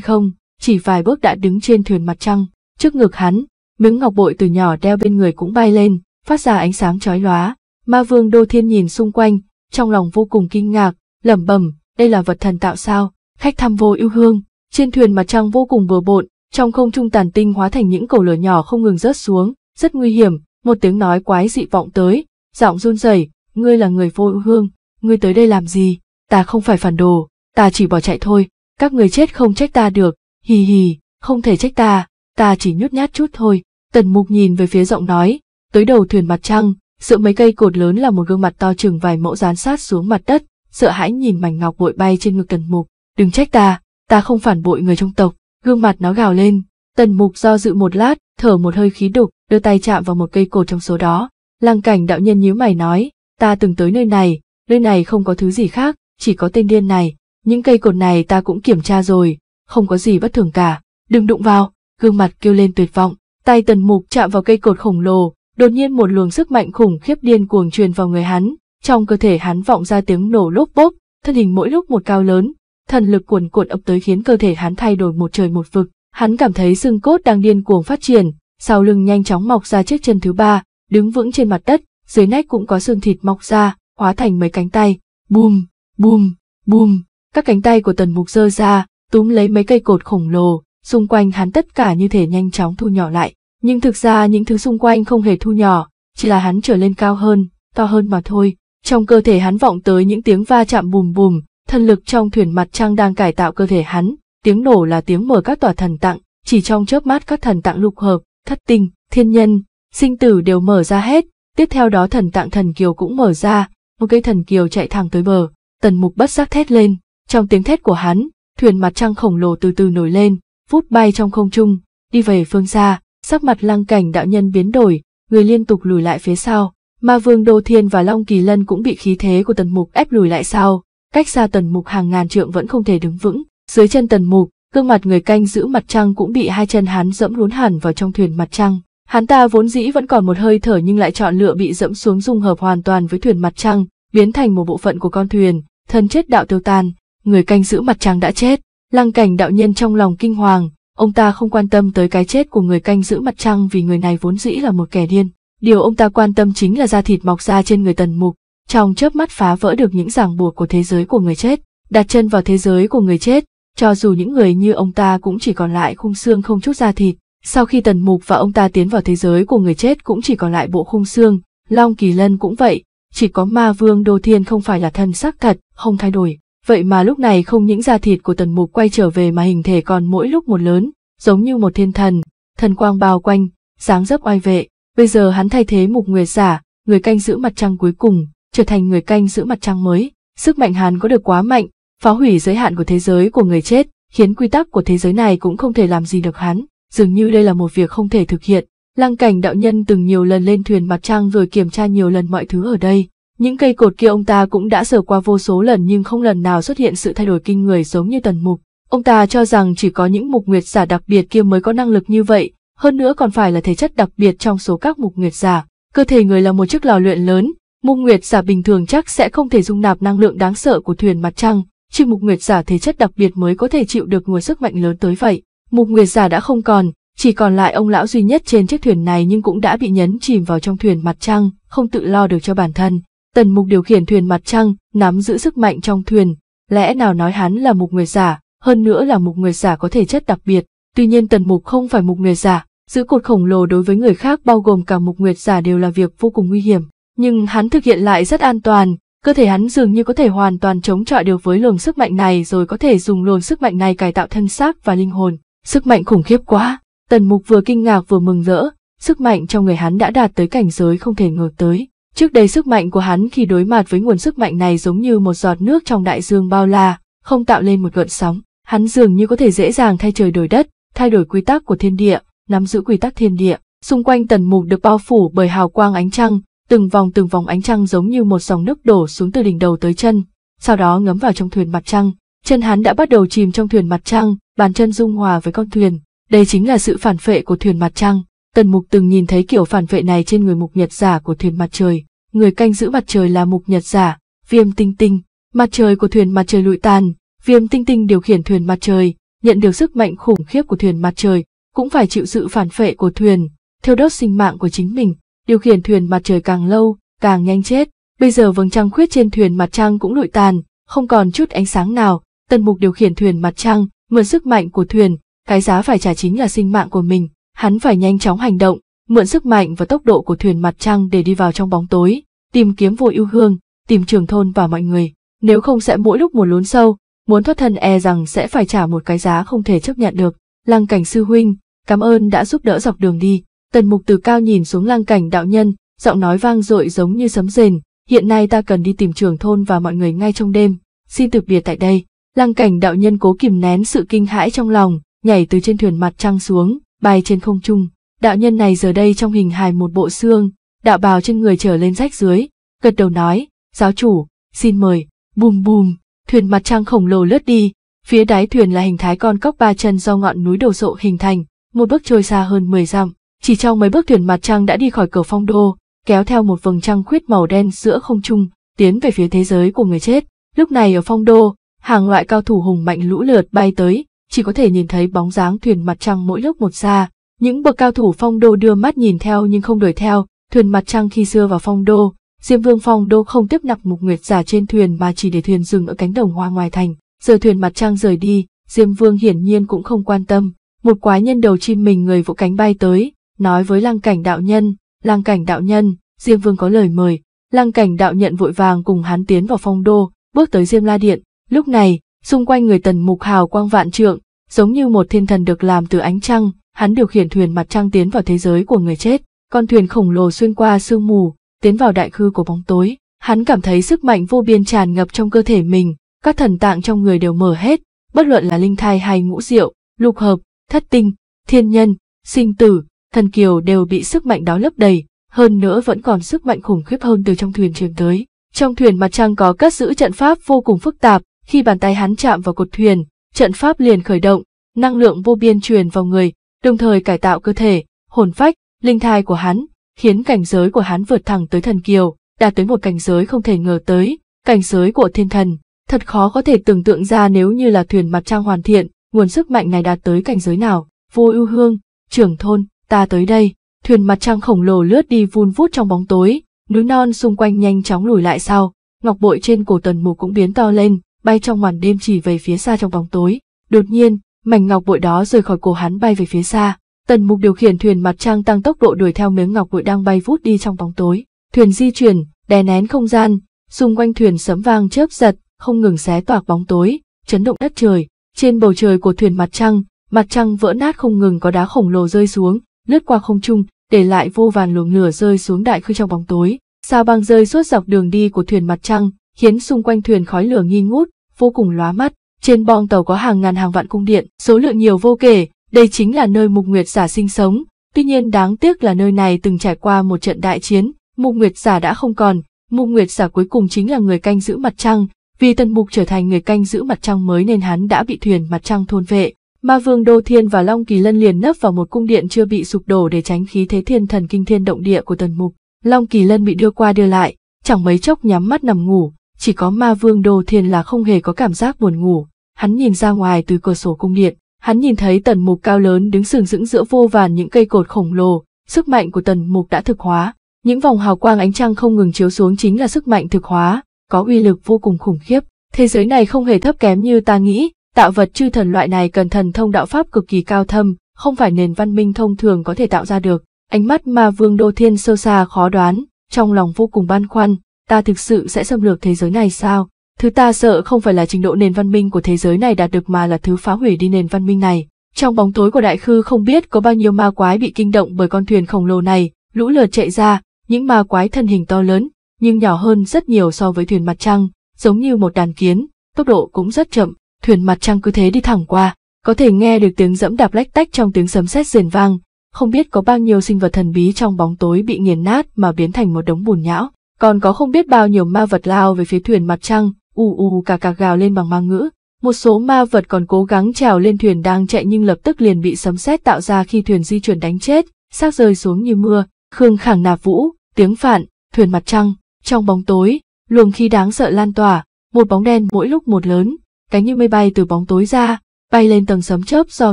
không, chỉ vài bước đã đứng trên thuyền mặt trăng, trước ngực hắn, miếng ngọc bội từ nhỏ đeo bên người cũng bay lên, phát ra ánh sáng chói lóa. Ma vương Đô Thiên nhìn xung quanh, trong lòng vô cùng kinh ngạc, lẩm bẩm, đây là vật thần tạo sao, khách thăm vô ưu hương. Trên thuyền mặt trăng vô cùng bừa bộn, trong không trung tàn tinh hóa thành những cầu lửa nhỏ không ngừng rớt xuống, rất nguy hiểm, một tiếng nói quái dị vọng tới, giọng run rẩy, ngươi là người vô ưu hương, ngươi tới đây làm gì, ta không phải phản đồ, ta chỉ bỏ chạy thôi, các người chết không trách ta được, hì hì, không thể trách ta, ta chỉ nhút nhát chút thôi. Tần mục nhìn về phía giọng nói, tới đầu thuyền mặt trăng, giữa mấy cây cột lớn là một gương mặt to chừng vài mẫu dán sát xuống mặt đất, sợ hãi nhìn mảnh ngọc bội bay trên ngực tần mục, đừng trách ta, ta không phản bội người trong tộc, gương mặt nó gào lên, tần mục do dự một lát, thở một hơi khí đục, đưa tay chạm vào một cây cột trong số đó, lăng cảnh đạo nhân nhíu mày nói, ta từng tới nơi này, nơi này không có thứ gì khác, chỉ có tên điên này, những cây cột này ta cũng kiểm tra rồi, không có gì bất thường cả, đừng đụng vào, gương mặt kêu lên tuyệt vọng, tay tần mục chạm vào cây cột khổng lồ, Đột nhiên một luồng sức mạnh khủng khiếp điên cuồng truyền vào người hắn, trong cơ thể hắn vọng ra tiếng nổ lốp bốp, thân hình mỗi lúc một cao lớn, thần lực cuồn cuộn ập tới khiến cơ thể hắn thay đổi một trời một vực, hắn cảm thấy xương cốt đang điên cuồng phát triển, sau lưng nhanh chóng mọc ra chiếc chân thứ ba, đứng vững trên mặt đất, dưới nách cũng có xương thịt mọc ra, hóa thành mấy cánh tay, bùm, bùm, bùm, các cánh tay của tần mục rơi ra, túm lấy mấy cây cột khổng lồ, xung quanh hắn tất cả như thể nhanh chóng thu nhỏ lại, nhưng thực ra những thứ xung quanh không hề thu nhỏ, chỉ là hắn trở lên cao hơn, to hơn mà thôi. Trong cơ thể hắn vọng tới những tiếng va chạm bùm bùm, thần lực trong thuyền mặt trăng đang cải tạo cơ thể hắn, tiếng nổ là tiếng mở các tòa thần tặng, chỉ trong chớp mắt các thần tặng lục hợp, thất tinh, thiên nhân, sinh tử đều mở ra hết, tiếp theo đó thần tặng thần kiều cũng mở ra, một cây thần kiều chạy thẳng tới bờ, tần mục bất giác thét lên, trong tiếng thét của hắn, thuyền mặt trăng khổng lồ từ từ nổi lên, phút bay trong không trung, đi về phương xa, sắc mặt lăng cảnh đạo nhân biến đổi, người liên tục lùi lại phía sau, mà vương đô thiên và long kỳ lân cũng bị khí thế của tần mục ép lùi lại sau, cách xa tần mục hàng ngàn trượng vẫn không thể đứng vững, dưới chân tần mục, gương mặt người canh giữ mặt trăng cũng bị hai chân hắn dẫm lún hẳn vào trong thuyền mặt trăng. Hắn ta vốn dĩ vẫn còn một hơi thở nhưng lại chọn lựa bị dẫm xuống dung hợp hoàn toàn với thuyền mặt trăng, biến thành một bộ phận của con thuyền, thân chết đạo tiêu tan, người canh giữ mặt trăng đã chết. Lăng cảnh đạo nhân trong lòng kinh hoàng, Ông ta không quan tâm tới cái chết của người canh giữ mặt trăng vì người này vốn dĩ là một kẻ điên. Điều ông ta quan tâm chính là da thịt mọc ra trên người tần mục, trong chớp mắt phá vỡ được những ràng buộc của thế giới của người chết, đặt chân vào thế giới của người chết, cho dù những người như ông ta cũng chỉ còn lại khung xương không chút da thịt. Sau khi tần mục và ông ta tiến vào thế giới của người chết cũng chỉ còn lại bộ khung xương, Long Kỳ Lân cũng vậy, chỉ có ma vương đô thiên không phải là thân xác thật, không thay đổi. Vậy mà lúc này không những da thịt của tần mục quay trở về mà hình thể còn mỗi lúc một lớn, giống như một thiên thần, thần quang bao quanh, sáng dấp oai vệ. Bây giờ hắn thay thế mục nguyệt giả, người canh giữ mặt trăng cuối cùng, trở thành người canh giữ mặt trăng mới. Sức mạnh hắn có được quá mạnh, phá hủy giới hạn của thế giới của người chết, khiến quy tắc của thế giới này cũng không thể làm gì được hắn. Dường như đây là một việc không thể thực hiện. Lăng cảnh đạo nhân từng nhiều lần lên thuyền mặt trăng rồi kiểm tra nhiều lần mọi thứ ở đây, những cây cột kia ông ta cũng đã sờ qua vô số lần nhưng không lần nào xuất hiện sự thay đổi kinh người giống như tần mục. Ông ta cho rằng chỉ có những mục nguyệt giả đặc biệt kia mới có năng lực như vậy, hơn nữa còn phải là thể chất đặc biệt trong số các mục nguyệt giả. Cơ thể người là một chiếc lò luyện lớn, mục nguyệt giả bình thường chắc sẽ không thể dung nạp năng lượng đáng sợ của thuyền mặt trăng, chỉ mục nguyệt giả thể chất đặc biệt mới có thể chịu được nguồn sức mạnh lớn tới vậy. Mục nguyệt giả đã không còn, chỉ còn lại ông lão duy nhất trên chiếc thuyền này nhưng cũng đã bị nhấn chìm vào trong thuyền mặt trăng, không tự lo được cho bản thân. Tần Mục điều khiển thuyền mặt trăng, nắm giữ sức mạnh trong thuyền, lẽ nào nói hắn là một người giả, hơn nữa là một người giả có thể chất đặc biệt. Tuy nhiên Tần Mục không phải một người giả, giữ cột khổng lồ đối với người khác bao gồm cả một nguyệt giả đều là việc vô cùng nguy hiểm. Nhưng hắn thực hiện lại rất an toàn, cơ thể hắn dường như có thể hoàn toàn chống chọi được với luồng sức mạnh này rồi có thể dùng luồng sức mạnh này cải tạo thân xác và linh hồn. Sức mạnh khủng khiếp quá, tần mục vừa kinh ngạc vừa mừng rỡ, sức mạnh trong người hắn đã đạt tới cảnh giới không thể ngờ tới. Trước đây sức mạnh của hắn khi đối mặt với nguồn sức mạnh này giống như một giọt nước trong đại dương bao la, không tạo lên một gợn sóng. Hắn dường như có thể dễ dàng thay trời đổi đất, thay đổi quy tắc của thiên địa, nắm giữ quy tắc thiên địa. Xung quanh tần mục được bao phủ bởi hào quang ánh trăng, từng vòng từng vòng ánh trăng giống như một dòng nước đổ xuống từ đỉnh đầu tới chân, sau đó ngấm vào trong thuyền mặt trăng. Chân hắn đã bắt đầu chìm trong thuyền mặt trăng, bàn chân dung hòa với con thuyền. Đây chính là sự phản phệ của thuyền mặt trăng. Tần Mục từng nhìn thấy kiểu phản vệ này trên người mục nhật giả của thuyền mặt trời. Người canh giữ mặt trời là mục nhật giả, viêm tinh tinh. Mặt trời của thuyền mặt trời lụi tàn, viêm tinh tinh điều khiển thuyền mặt trời, nhận được sức mạnh khủng khiếp của thuyền mặt trời, cũng phải chịu sự phản vệ của thuyền, theo đốt sinh mạng của chính mình. Điều khiển thuyền mặt trời càng lâu, càng nhanh chết. Bây giờ vầng trăng khuyết trên thuyền mặt trăng cũng lụi tàn, không còn chút ánh sáng nào. Tần Mục điều khiển thuyền mặt trăng, mượn sức mạnh của thuyền, cái giá phải trả chính là sinh mạng của mình hắn phải nhanh chóng hành động, mượn sức mạnh và tốc độ của thuyền mặt trăng để đi vào trong bóng tối, tìm kiếm vô ưu hương, tìm trường thôn và mọi người, nếu không sẽ mỗi lúc một lún sâu, muốn thoát thân e rằng sẽ phải trả một cái giá không thể chấp nhận được. Lăng cảnh sư huynh, cảm ơn đã giúp đỡ dọc đường đi. Tần mục từ cao nhìn xuống lăng cảnh đạo nhân, giọng nói vang dội giống như sấm rền, hiện nay ta cần đi tìm trường thôn và mọi người ngay trong đêm, xin từ biệt tại đây. Lăng cảnh đạo nhân cố kìm nén sự kinh hãi trong lòng, nhảy từ trên thuyền mặt trăng xuống, bay trên không trung, đạo nhân này giờ đây trong hình hài một bộ xương, đạo bào trên người trở lên rách dưới, gật đầu nói, giáo chủ, xin mời, bùm bùm, thuyền mặt trăng khổng lồ lướt đi, phía đáy thuyền là hình thái con cóc ba chân do ngọn núi đổ sộ hình thành, một bước trôi xa hơn mười dặm, chỉ trong mấy bước thuyền mặt trăng đã đi khỏi cửa phong đô, kéo theo một vầng trăng khuyết màu đen giữa không trung, tiến về phía thế giới của người chết. Lúc này ở phong đô, hàng loại cao thủ hùng mạnh lũ lượt bay tới, chỉ có thể nhìn thấy bóng dáng thuyền mặt trăng mỗi lúc một xa. Những bậc cao thủ phong đô đưa mắt nhìn theo nhưng không đuổi theo, thuyền mặt trăng khi xưa vào phong đô, Diêm Vương phong đô không tiếp nạp một nguyệt giả trên thuyền mà chỉ để thuyền dừng ở cánh đồng hoa ngoài thành. Giờ thuyền mặt trăng rời đi, Diêm Vương hiển nhiên cũng không quan tâm, một quái nhân đầu chim mình người vỗ cánh bay tới, nói với lăng cảnh đạo nhân, lăng cảnh đạo nhân, Diêm Vương có lời mời, lăng cảnh đạo nhận vội vàng cùng hắn tiến vào phong đô, bước tới Diêm La Điện, lúc này, xung quanh người tần mục hào quang vạn trượng, giống như một thiên thần được làm từ ánh trăng, hắn điều khiển thuyền mặt trăng tiến vào thế giới của người chết, con thuyền khổng lồ xuyên qua sương mù, tiến vào đại khư của bóng tối, hắn cảm thấy sức mạnh vô biên tràn ngập trong cơ thể mình, các thần tạng trong người đều mở hết, bất luận là linh thai hay ngũ diệu, lục hợp, thất tinh, thiên nhân, sinh tử, thần kiều đều bị sức mạnh đó lấp đầy, hơn nữa vẫn còn sức mạnh khủng khiếp hơn từ trong thuyền truyền tới. Trong thuyền mặt trăng có cất giữ trận pháp vô cùng phức tạp, khi bàn tay hắn chạm vào cột thuyền, trận pháp liền khởi động, năng lượng vô biên truyền vào người, đồng thời cải tạo cơ thể, hồn phách, linh thai của hắn, khiến cảnh giới của hắn vượt thẳng tới thần kiều, đạt tới một cảnh giới không thể ngờ tới, cảnh giới của thiên thần. Thật khó có thể tưởng tượng ra nếu như là thuyền mặt trăng hoàn thiện, nguồn sức mạnh này đạt tới cảnh giới nào. Vô ưu hương, trưởng thôn, ta tới đây. Thuyền mặt trăng khổng lồ lướt đi vun vút trong bóng tối, núi non xung quanh nhanh chóng lùi lại sau. Ngọc bội trên cổ tần mù cũng biến to lên, bay trong màn đêm chỉ về phía xa trong bóng tối. Đột nhiên, mảnh ngọc bội đó rời khỏi cổ hắn bay về phía xa. Tần Mục điều khiển thuyền mặt trăng tăng tốc độ đuổi theo miếng ngọc bội đang bay vút đi trong bóng tối. Thuyền di chuyển, đè nén không gian, xung quanh thuyền sấm vang chớp giật, không ngừng xé toạc bóng tối, chấn động đất trời. Trên bầu trời của thuyền mặt trăng, mặt trăng vỡ nát không ngừng có đá khổng lồ rơi xuống, lướt qua không trung, để lại vô vàn luồng lửa rơi xuống đại khư trong bóng tối. Sao băng rơi suốt dọc đường đi của thuyền mặt trăng, khiến xung quanh thuyền khói lửa nghi ngút, vô cùng lóa mắt. Trên bong tàu có hàng ngàn hàng vạn cung điện, số lượng nhiều vô kể, đây chính là nơi Mục Nguyệt giả sinh sống. Tuy nhiên đáng tiếc là nơi này từng trải qua một trận đại chiến, Mục Nguyệt giả đã không còn, Mục Nguyệt giả cuối cùng chính là người canh giữ mặt trăng, vì Tần Mục trở thành người canh giữ mặt trăng mới nên hắn đã bị thuyền mặt trăng thôn vệ. Ma Vương Đô Thiên và Long Kỳ Lân liền nấp vào một cung điện chưa bị sụp đổ để tránh khí thế thiên thần kinh thiên động địa của Tần Mục. Long Kỳ Lân bị đưa qua đưa lại, chẳng mấy chốc nhắm mắt nằm ngủ, chỉ có ma vương đồ thiên là không hề có cảm giác buồn ngủ, hắn nhìn ra ngoài từ cửa sổ cung điện, hắn nhìn thấy tần mục cao lớn đứng sừng sững giữa vô vàn những cây cột khổng lồ, sức mạnh của tần mục đã thực hóa, những vòng hào quang ánh trăng không ngừng chiếu xuống chính là sức mạnh thực hóa, có uy lực vô cùng khủng khiếp, thế giới này không hề thấp kém như ta nghĩ, tạo vật chư thần loại này cần thần thông đạo pháp cực kỳ cao thâm, không phải nền văn minh thông thường có thể tạo ra được. Ánh mắt ma Vương Đô Thiên sâu xa khó đoán, trong lòng vô cùng băn khoăn, ta thực sự sẽ xâm lược thế giới này sao? Thứ ta sợ không phải là trình độ nền văn minh của thế giới này đạt được mà là thứ phá hủy đi nền văn minh này. Trong bóng tối của đại khư không biết có bao nhiêu ma quái bị kinh động bởi con thuyền khổng lồ này, lũ lượt chạy ra, những ma quái thân hình to lớn, nhưng nhỏ hơn rất nhiều so với thuyền mặt trăng, giống như một đàn kiến, tốc độ cũng rất chậm, thuyền mặt trăng cứ thế đi thẳng qua, có thể nghe được tiếng dẫm đạp lách tách trong tiếng sấm sét rền vang, không biết có bao nhiêu sinh vật thần bí trong bóng tối bị nghiền nát mà biến thành một đống bùn nhão còn có không biết bao nhiêu ma vật lao về phía thuyền mặt trăng, ù ù cả cạc gào lên bằng mang ngữ. Một số ma vật còn cố gắng trèo lên thuyền đang chạy nhưng lập tức liền bị sấm sét tạo ra khi thuyền di chuyển đánh chết, xác rơi xuống như mưa, khương khẳng nạp vũ, tiếng phản, thuyền mặt trăng, trong bóng tối, luồng khi đáng sợ lan tỏa, một bóng đen mỗi lúc một lớn, cánh như mây bay từ bóng tối ra, bay lên tầng sấm chớp do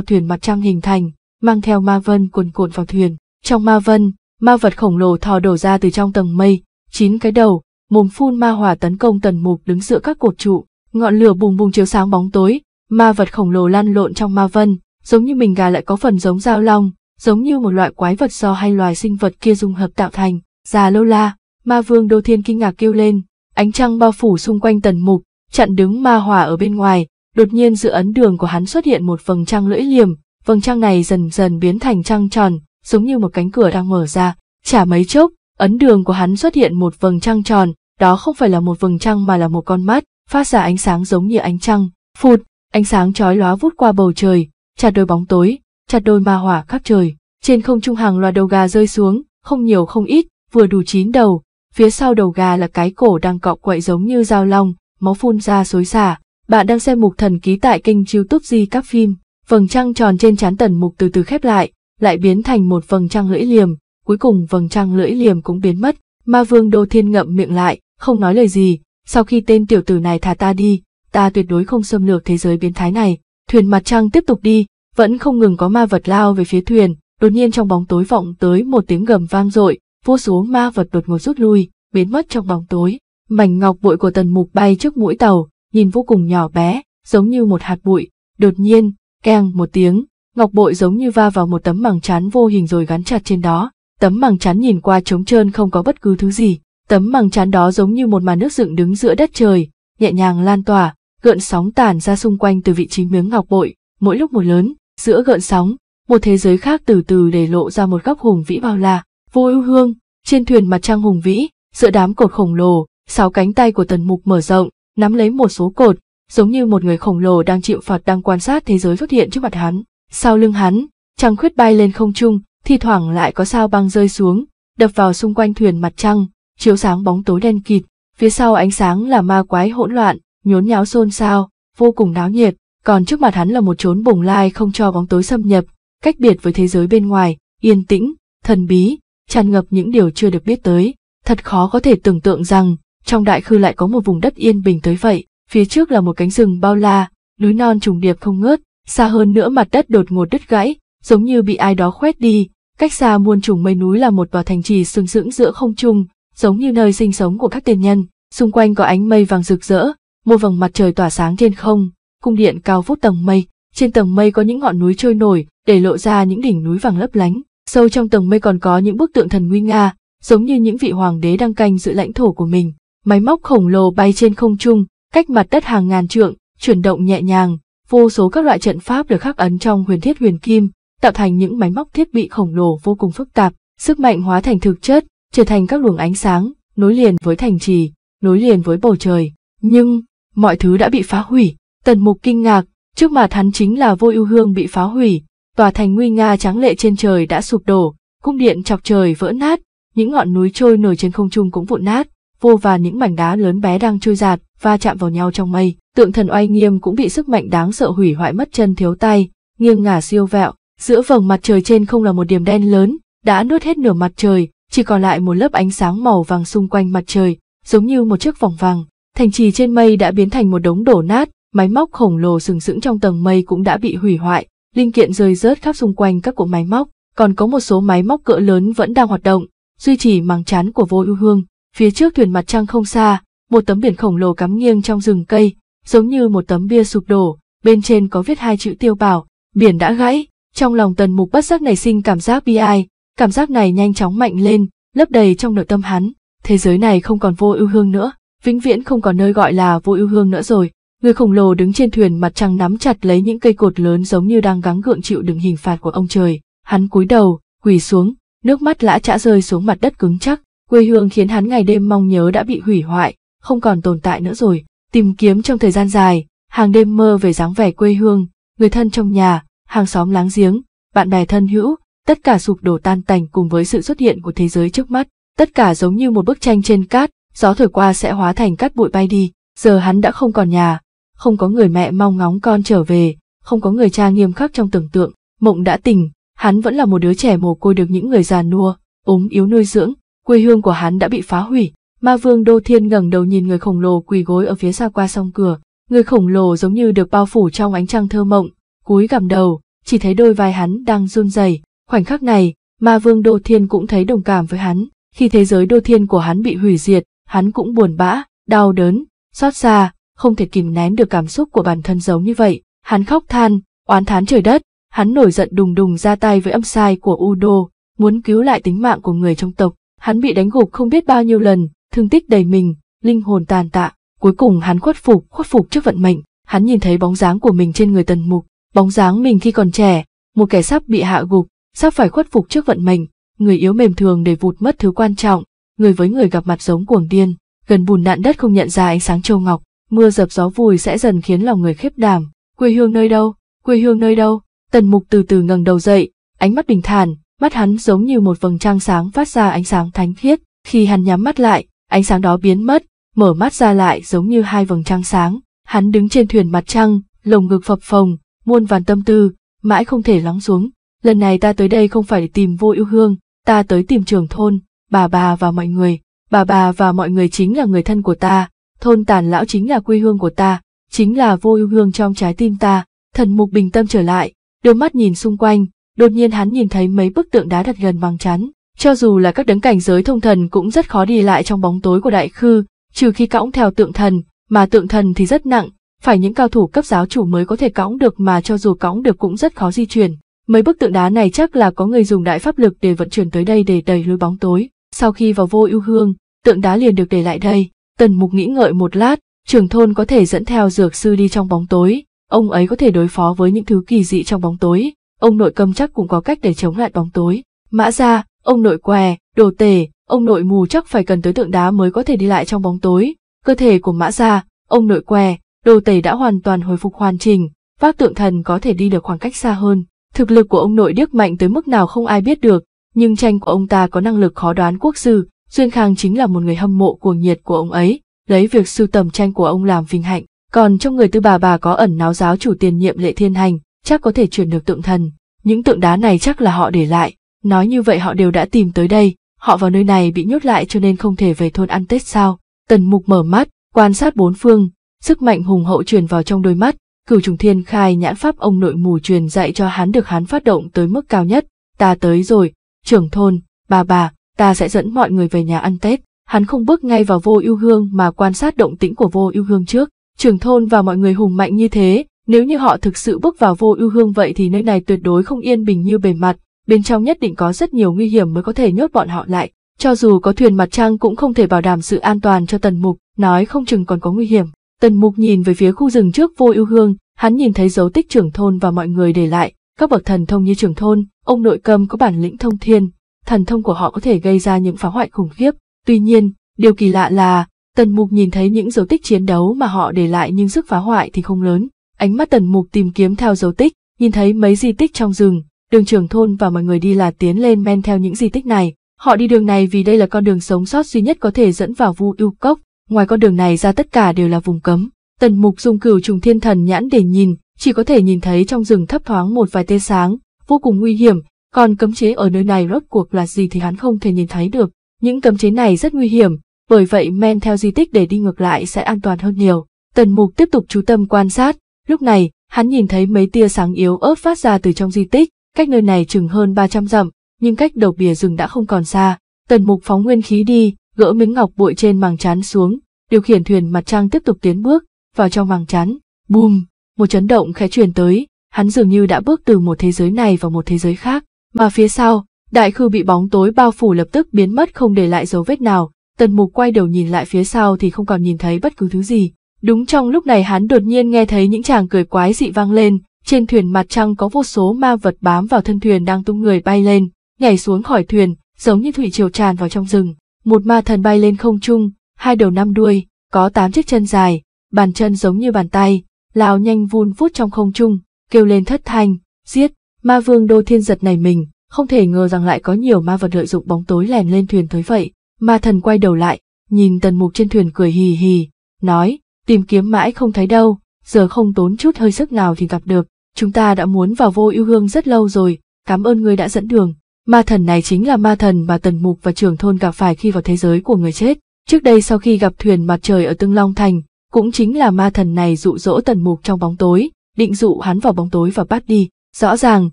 thuyền mặt trăng hình thành, mang theo ma vân cuồn cuộn vào thuyền. Trong ma vân, ma vật khổng lồ thò đổ ra từ trong tầng mây, chín cái đầu, mồm phun ma hỏa tấn công tần mục đứng giữa các cột trụ, ngọn lửa bùng bùng chiếu sáng bóng tối, ma vật khổng lồ lăn lộn trong ma vân, giống như mình gà lại có phần giống dao long, giống như một loại quái vật do hai loài sinh vật kia dung hợp tạo thành. Già lâu la, ma vương đô thiên kinh ngạc kêu lên, ánh trăng bao phủ xung quanh tần mục, chặn đứng ma hỏa ở bên ngoài, đột nhiên giữa ấn đường của hắn xuất hiện một vầng trăng lưỡi liềm, vầng trăng này dần dần biến thành trăng tròn, giống như một cánh cửa đang mở ra, chả mấy chốc, Ấn đường của hắn xuất hiện một vầng trăng tròn, đó không phải là một vầng trăng mà là một con mắt, phát ra ánh sáng giống như ánh trăng. Phụt, ánh sáng chói lóa vút qua bầu trời, chặt đôi bóng tối, chặt đôi ma hỏa khắp trời. Trên không trung hàng loạt đầu gà rơi xuống, không nhiều không ít, vừa đủ chín đầu. Phía sau đầu gà là cái cổ đang cọ quậy giống như dao long, máu phun ra xối xả. Bạn đang xem mục thần ký tại kênh youtube di các phim. Vầng trăng tròn trên trán tần mục từ từ khép lại, lại biến thành một vầng trăng lưỡi liềm, cuối cùng vầng trăng lưỡi liềm cũng biến mất, ma vương Đô Thiên ngậm miệng lại, không nói lời gì, sau khi tên tiểu tử này thả ta đi, ta tuyệt đối không xâm lược thế giới biến thái này, thuyền mặt trăng tiếp tục đi, vẫn không ngừng có ma vật lao về phía thuyền, đột nhiên trong bóng tối vọng tới một tiếng gầm vang dội, vô số ma vật đột ngột rút lui, biến mất trong bóng tối. Mảnh ngọc bụi của tần mục bay trước mũi tàu, nhìn vô cùng nhỏ bé, giống như một hạt bụi, đột nhiên, keng một tiếng, ngọc bội giống như va vào một tấm màng chắn vô hình rồi gắn chặt trên đó, tấm màng chắn nhìn qua trống trơn không có bất cứ thứ gì, tấm màng chắn đó giống như một màn nước dựng đứng giữa đất trời, nhẹ nhàng lan tỏa, gợn sóng tản ra xung quanh từ vị trí miếng ngọc bội, mỗi lúc một lớn, giữa gợn sóng, một thế giới khác từ từ để lộ ra một góc hùng vĩ bao la, vô ưu hương, trên thuyền mặt trăng hùng vĩ, giữa đám cột khổng lồ, sáu cánh tay của tần mục mở rộng, nắm lấy một số cột, giống như một người khổng lồ đang chịu phạt đang quan sát thế giới xuất hiện trước mặt hắn. Sau lưng hắn, trăng khuyết bay lên không trung, thi thoảng lại có sao băng rơi xuống, đập vào xung quanh thuyền mặt trăng, chiếu sáng bóng tối đen kịt, phía sau ánh sáng là ma quái hỗn loạn, nhốn nháo xôn xao, vô cùng náo nhiệt, còn trước mặt hắn là một chốn bồng lai không cho bóng tối xâm nhập, cách biệt với thế giới bên ngoài, yên tĩnh, thần bí, tràn ngập những điều chưa được biết tới, thật khó có thể tưởng tượng rằng, trong đại khư lại có một vùng đất yên bình tới vậy, phía trước là một cánh rừng bao la, núi non trùng điệp không ngớt, xa hơn nữa mặt đất đột ngột đứt gãy, giống như bị ai đó khoét đi, Cách xa muôn trùng mây núi là một tòa thành trì sừng sững giữa không trung, giống như nơi sinh sống của các tiên nhân, xung quanh có ánh mây vàng rực rỡ, một vầng mặt trời tỏa sáng trên không, cung điện cao vút tầng mây, trên tầng mây có những ngọn núi trôi nổi, để lộ ra những đỉnh núi vàng lấp lánh, sâu trong tầng mây còn có những bức tượng thần nguy nga, giống như những vị hoàng đế đang canh giữ lãnh thổ của mình. Máy móc khổng lồ bay trên không trung, cách mặt đất hàng ngàn trượng, chuyển động nhẹ nhàng, vô số các loại trận pháp được khắc ấn trong huyền thiết huyền kim, tạo thành những máy móc thiết bị khổng lồ vô cùng phức tạp, sức mạnh hóa thành thực chất, trở thành các luồng ánh sáng, nối liền với thành trì, nối liền với bầu trời. Nhưng, mọi thứ đã bị phá hủy, tần mục kinh ngạc, trước mặt hắn chính là vô ưu hương bị phá hủy, tòa thành nguy nga tráng lệ trên trời đã sụp đổ, cung điện chọc trời vỡ nát, những ngọn núi trôi nổi trên không trung cũng vụn nát, vô và những mảnh đá lớn bé đang trôi giạt, va và chạm vào nhau trong mây, tượng thần oai nghiêm cũng bị sức mạnh đáng sợ hủy hoại mất chân thiếu tay, nghiêng ngả siêu vẹo, Giữa vầng mặt trời trên không là một điểm đen lớn, đã nuốt hết nửa mặt trời, chỉ còn lại một lớp ánh sáng màu vàng xung quanh mặt trời, giống như một chiếc vòng vàng. Thành trì trên mây đã biến thành một đống đổ nát, máy móc khổng lồ sừng sững trong tầng mây cũng đã bị hủy hoại, linh kiện rơi rớt khắp xung quanh các cỗ máy móc, còn có một số máy móc cỡ lớn vẫn đang hoạt động, duy trì màng chắn của vô ưu hương. Phía trước thuyền mặt trăng không xa, một tấm biển khổng lồ cắm nghiêng trong rừng cây, giống như một tấm bia sụp đổ, bên trên có viết hai chữ tiêu bảo, biển đã gãy, trong lòng tần mục bất giác nảy sinh cảm giác bi ai, cảm giác này nhanh chóng mạnh lên, lấp đầy trong nội tâm hắn, thế giới này không còn vô ưu hương nữa, vĩnh viễn không còn nơi gọi là vô ưu hương nữa rồi. Người khổng lồ đứng trên thuyền mặt trăng nắm chặt lấy những cây cột lớn giống như đang gắng gượng chịu đựng hình phạt của ông trời. Hắn cúi đầu, quỳ xuống, nước mắt lã chã rơi xuống mặt đất cứng chắc. Quê hương khiến hắn ngày đêm mong nhớ đã bị hủy hoại, không còn tồn tại nữa rồi. Tìm kiếm trong thời gian dài, hàng đêm mơ về dáng vẻ quê hương, người thân trong nhà, hàng xóm láng giếng, bạn bè thân hữu, tất cả sụp đổ tan tành cùng với sự xuất hiện của thế giới trước mắt, tất cả giống như một bức tranh trên cát, gió thổi qua sẽ hóa thành cát bụi bay đi, giờ hắn đã không còn nhà, không có người mẹ mong ngóng con trở về, không có người cha nghiêm khắc trong tưởng tượng, mộng đã tỉnh, hắn vẫn là một đứa trẻ mồ côi được những người già nua, ốm yếu nuôi dưỡng, quê hương của hắn đã bị phá hủy. Ma vương Đô Thiên ngẩng đầu nhìn người khổng lồ quỳ gối ở phía xa qua sông cửa, người khổng lồ giống như được bao phủ trong ánh trăng thơ mộng, cúi gằm đầu, chỉ thấy đôi vai hắn đang run rẩy. Khoảnh khắc này, ma vương Đô Thiên cũng thấy đồng cảm với hắn, khi thế giới Đô Thiên của hắn bị hủy diệt, hắn cũng buồn bã, đau đớn, xót xa, không thể kìm nén được cảm xúc của bản thân giống như vậy. Hắn khóc than, oán thán trời đất, hắn nổi giận đùng đùng ra tay với âm sai của Udo, muốn cứu lại tính mạng của người trong tộc. Hắn bị đánh gục không biết bao nhiêu lần, thương tích đầy mình, linh hồn tàn tạ. Cuối cùng hắn khuất phục, khuất phục trước vận mệnh. Hắn nhìn thấy bóng dáng của mình trên người tần mục, bóng dáng mình khi còn trẻ, một kẻ sắp bị hạ gục, sắp phải khuất phục trước vận mệnh, người yếu mềm thường để vụt mất thứ quan trọng, người với người gặp mặt giống cuồng điên, gần bùn nạn đất không nhận ra ánh sáng châu ngọc, mưa dập gió vùi sẽ dần khiến lòng người khiếp đảm, quê hương nơi đâu, quê hương nơi đâu, tần mục từ từ ngẩng đầu dậy, ánh mắt bình thản, mắt hắn giống như một vầng trăng sáng phát ra ánh sáng thánh khiết, khi hắn nhắm mắt lại, ánh sáng đó biến mất, mở mắt ra lại giống như hai vầng trăng sáng, hắn đứng trên thuyền mặt trăng, lồng ngực phập phồng, muôn vàn tâm tư, mãi không thể lắng xuống. Lần này ta tới đây không phải để tìm vô ưu hương, ta tới tìm trưởng thôn, bà bà và mọi người. Bà bà và mọi người chính là người thân của ta, thôn tàn lão chính là quê hương của ta, chính là vô ưu hương trong trái tim ta. Thần mục bình tâm trở lại, đôi mắt nhìn xung quanh, đột nhiên hắn nhìn thấy mấy bức tượng đá đặt gần bằng chắn. Cho dù là các đấng cảnh giới thông thần cũng rất khó đi lại trong bóng tối của đại khư, trừ khi cõng theo tượng thần, mà tượng thần thì rất nặng, phải những cao thủ cấp giáo chủ mới có thể cõng được mà cho dù cõng được cũng rất khó di chuyển. Mấy bức tượng đá này chắc là có người dùng đại pháp lực để vận chuyển tới đây để đẩy lối bóng tối. Sau khi vào vô ưu hương, tượng đá liền được để lại đây. Tần Mục nghĩ ngợi một lát, trưởng thôn có thể dẫn theo dược sư đi trong bóng tối, ông ấy có thể đối phó với những thứ kỳ dị trong bóng tối, ông nội cầm chắc cũng có cách để chống lại bóng tối. Mã ra, ông nội què, đồ tể, ông nội mù chắc phải cần tới tượng đá mới có thể đi lại trong bóng tối. Cơ thể của mã ra, ông nội què, đồ tể đã hoàn toàn hồi phục hoàn chỉnh, vác tượng thần có thể đi được khoảng cách xa hơn. Thực lực của ông nội điếc mạnh tới mức nào không ai biết được, nhưng tranh của ông ta có năng lực khó đoán quốc sư, Duyên Khang chính là một người hâm mộ cuồng nhiệt của ông ấy, lấy việc sưu tầm tranh của ông làm vinh hạnh. Còn trong người tư bà bà có ẩn náo giáo chủ tiền nhiệm lệ thiên hành, chắc có thể chuyển được tượng thần. Những tượng đá này chắc là họ để lại, nói như vậy họ đều đã tìm tới đây, họ vào nơi này bị nhốt lại cho nên không thể về thôn ăn Tết sao. Tần Mục mở mắt, quan sát bốn phương, sức mạnh hùng hậu truyền vào trong đôi mắt, cửu trùng thiên khai nhãn pháp ông nội mù truyền dạy cho hắn được hắn phát động tới mức cao nhất, ta tới rồi, trưởng thôn, bà bà, ta sẽ dẫn mọi người về nhà ăn Tết. Hắn không bước ngay vào vô ưu hương mà quan sát động tĩnh của vô ưu hương trước, trưởng thôn và mọi người hùng mạnh như thế, nếu như họ thực sự bước vào vô ưu hương vậy thì nơi này tuyệt đối không yên bình như bề mặt, bên trong nhất định có rất nhiều nguy hiểm mới có thể nhốt bọn họ lại, cho dù có thuyền mặt trăng cũng không thể bảo đảm sự an toàn cho tần mục, nói không chừng còn có nguy hiểm. Tần Mục nhìn về phía khu rừng trước vô ưu hương, hắn nhìn thấy dấu tích trưởng thôn và mọi người để lại, các bậc thần thông như trưởng thôn, ông nội cầm có bản lĩnh thông thiên, thần thông của họ có thể gây ra những phá hoại khủng khiếp. Tuy nhiên, điều kỳ lạ là, Tần Mục nhìn thấy những dấu tích chiến đấu mà họ để lại nhưng sức phá hoại thì không lớn. Ánh mắt Tần Mục tìm kiếm theo dấu tích, nhìn thấy mấy di tích trong rừng, đường trưởng thôn và mọi người đi là tiến lên men theo những di tích này. Họ đi đường này vì đây là con đường sống sót duy nhất có thể dẫn vào Vu Ưu Cốc, Ngoài con đường này ra tất cả đều là vùng cấm. Tần mục dùng cửu trùng thiên thần nhãn để nhìn, chỉ có thể nhìn thấy trong rừng thấp thoáng một vài tia sáng, vô cùng nguy hiểm, còn cấm chế ở nơi này rốt cuộc là gì thì hắn không thể nhìn thấy được. Những cấm chế này rất nguy hiểm, bởi vậy men theo di tích để đi ngược lại sẽ an toàn hơn nhiều. Tần mục tiếp tục chú tâm quan sát, lúc này, hắn nhìn thấy mấy tia sáng yếu ớt phát ra từ trong di tích, cách nơi này chừng hơn 300 dặm, nhưng cách đầu bìa rừng đã không còn xa. Tần mục phóng nguyên khí đi, gỡ miếng ngọc bội trên màng chắn xuống, điều khiển thuyền mặt trăng tiếp tục tiến bước, vào trong màng chắn. bùm, một chấn động khẽ truyền tới, hắn dường như đã bước từ một thế giới này vào một thế giới khác, mà phía sau, đại khư bị bóng tối bao phủ lập tức biến mất không để lại dấu vết nào, tần mục quay đầu nhìn lại phía sau thì không còn nhìn thấy bất cứ thứ gì. Đúng trong lúc này hắn đột nhiên nghe thấy những chàng cười quái dị vang lên, trên thuyền mặt trăng có vô số ma vật bám vào thân thuyền đang tung người bay lên, nhảy xuống khỏi thuyền, giống như thủy triều tràn vào trong rừng một ma thần bay lên không trung, hai đầu năm đuôi, có tám chiếc chân dài, bàn chân giống như bàn tay, lao nhanh vun vút trong không trung, kêu lên thất thanh, giết, ma vương đô thiên giật này mình, không thể ngờ rằng lại có nhiều ma vật lợi dụng bóng tối lèn lên thuyền tới vậy. Ma thần quay đầu lại, nhìn tần mục trên thuyền cười hì hì, nói, tìm kiếm mãi không thấy đâu, giờ không tốn chút hơi sức nào thì gặp được, chúng ta đã muốn vào vô ưu hương rất lâu rồi, cảm ơn ngươi đã dẫn đường, Ma thần này chính là ma thần mà Tần Mục và trưởng thôn gặp phải khi vào thế giới của người chết. Trước đây sau khi gặp thuyền mặt trời ở Tương Long Thành, cũng chính là ma thần này dụ dỗ Tần Mục trong bóng tối, định dụ hắn vào bóng tối và bắt đi. Rõ ràng,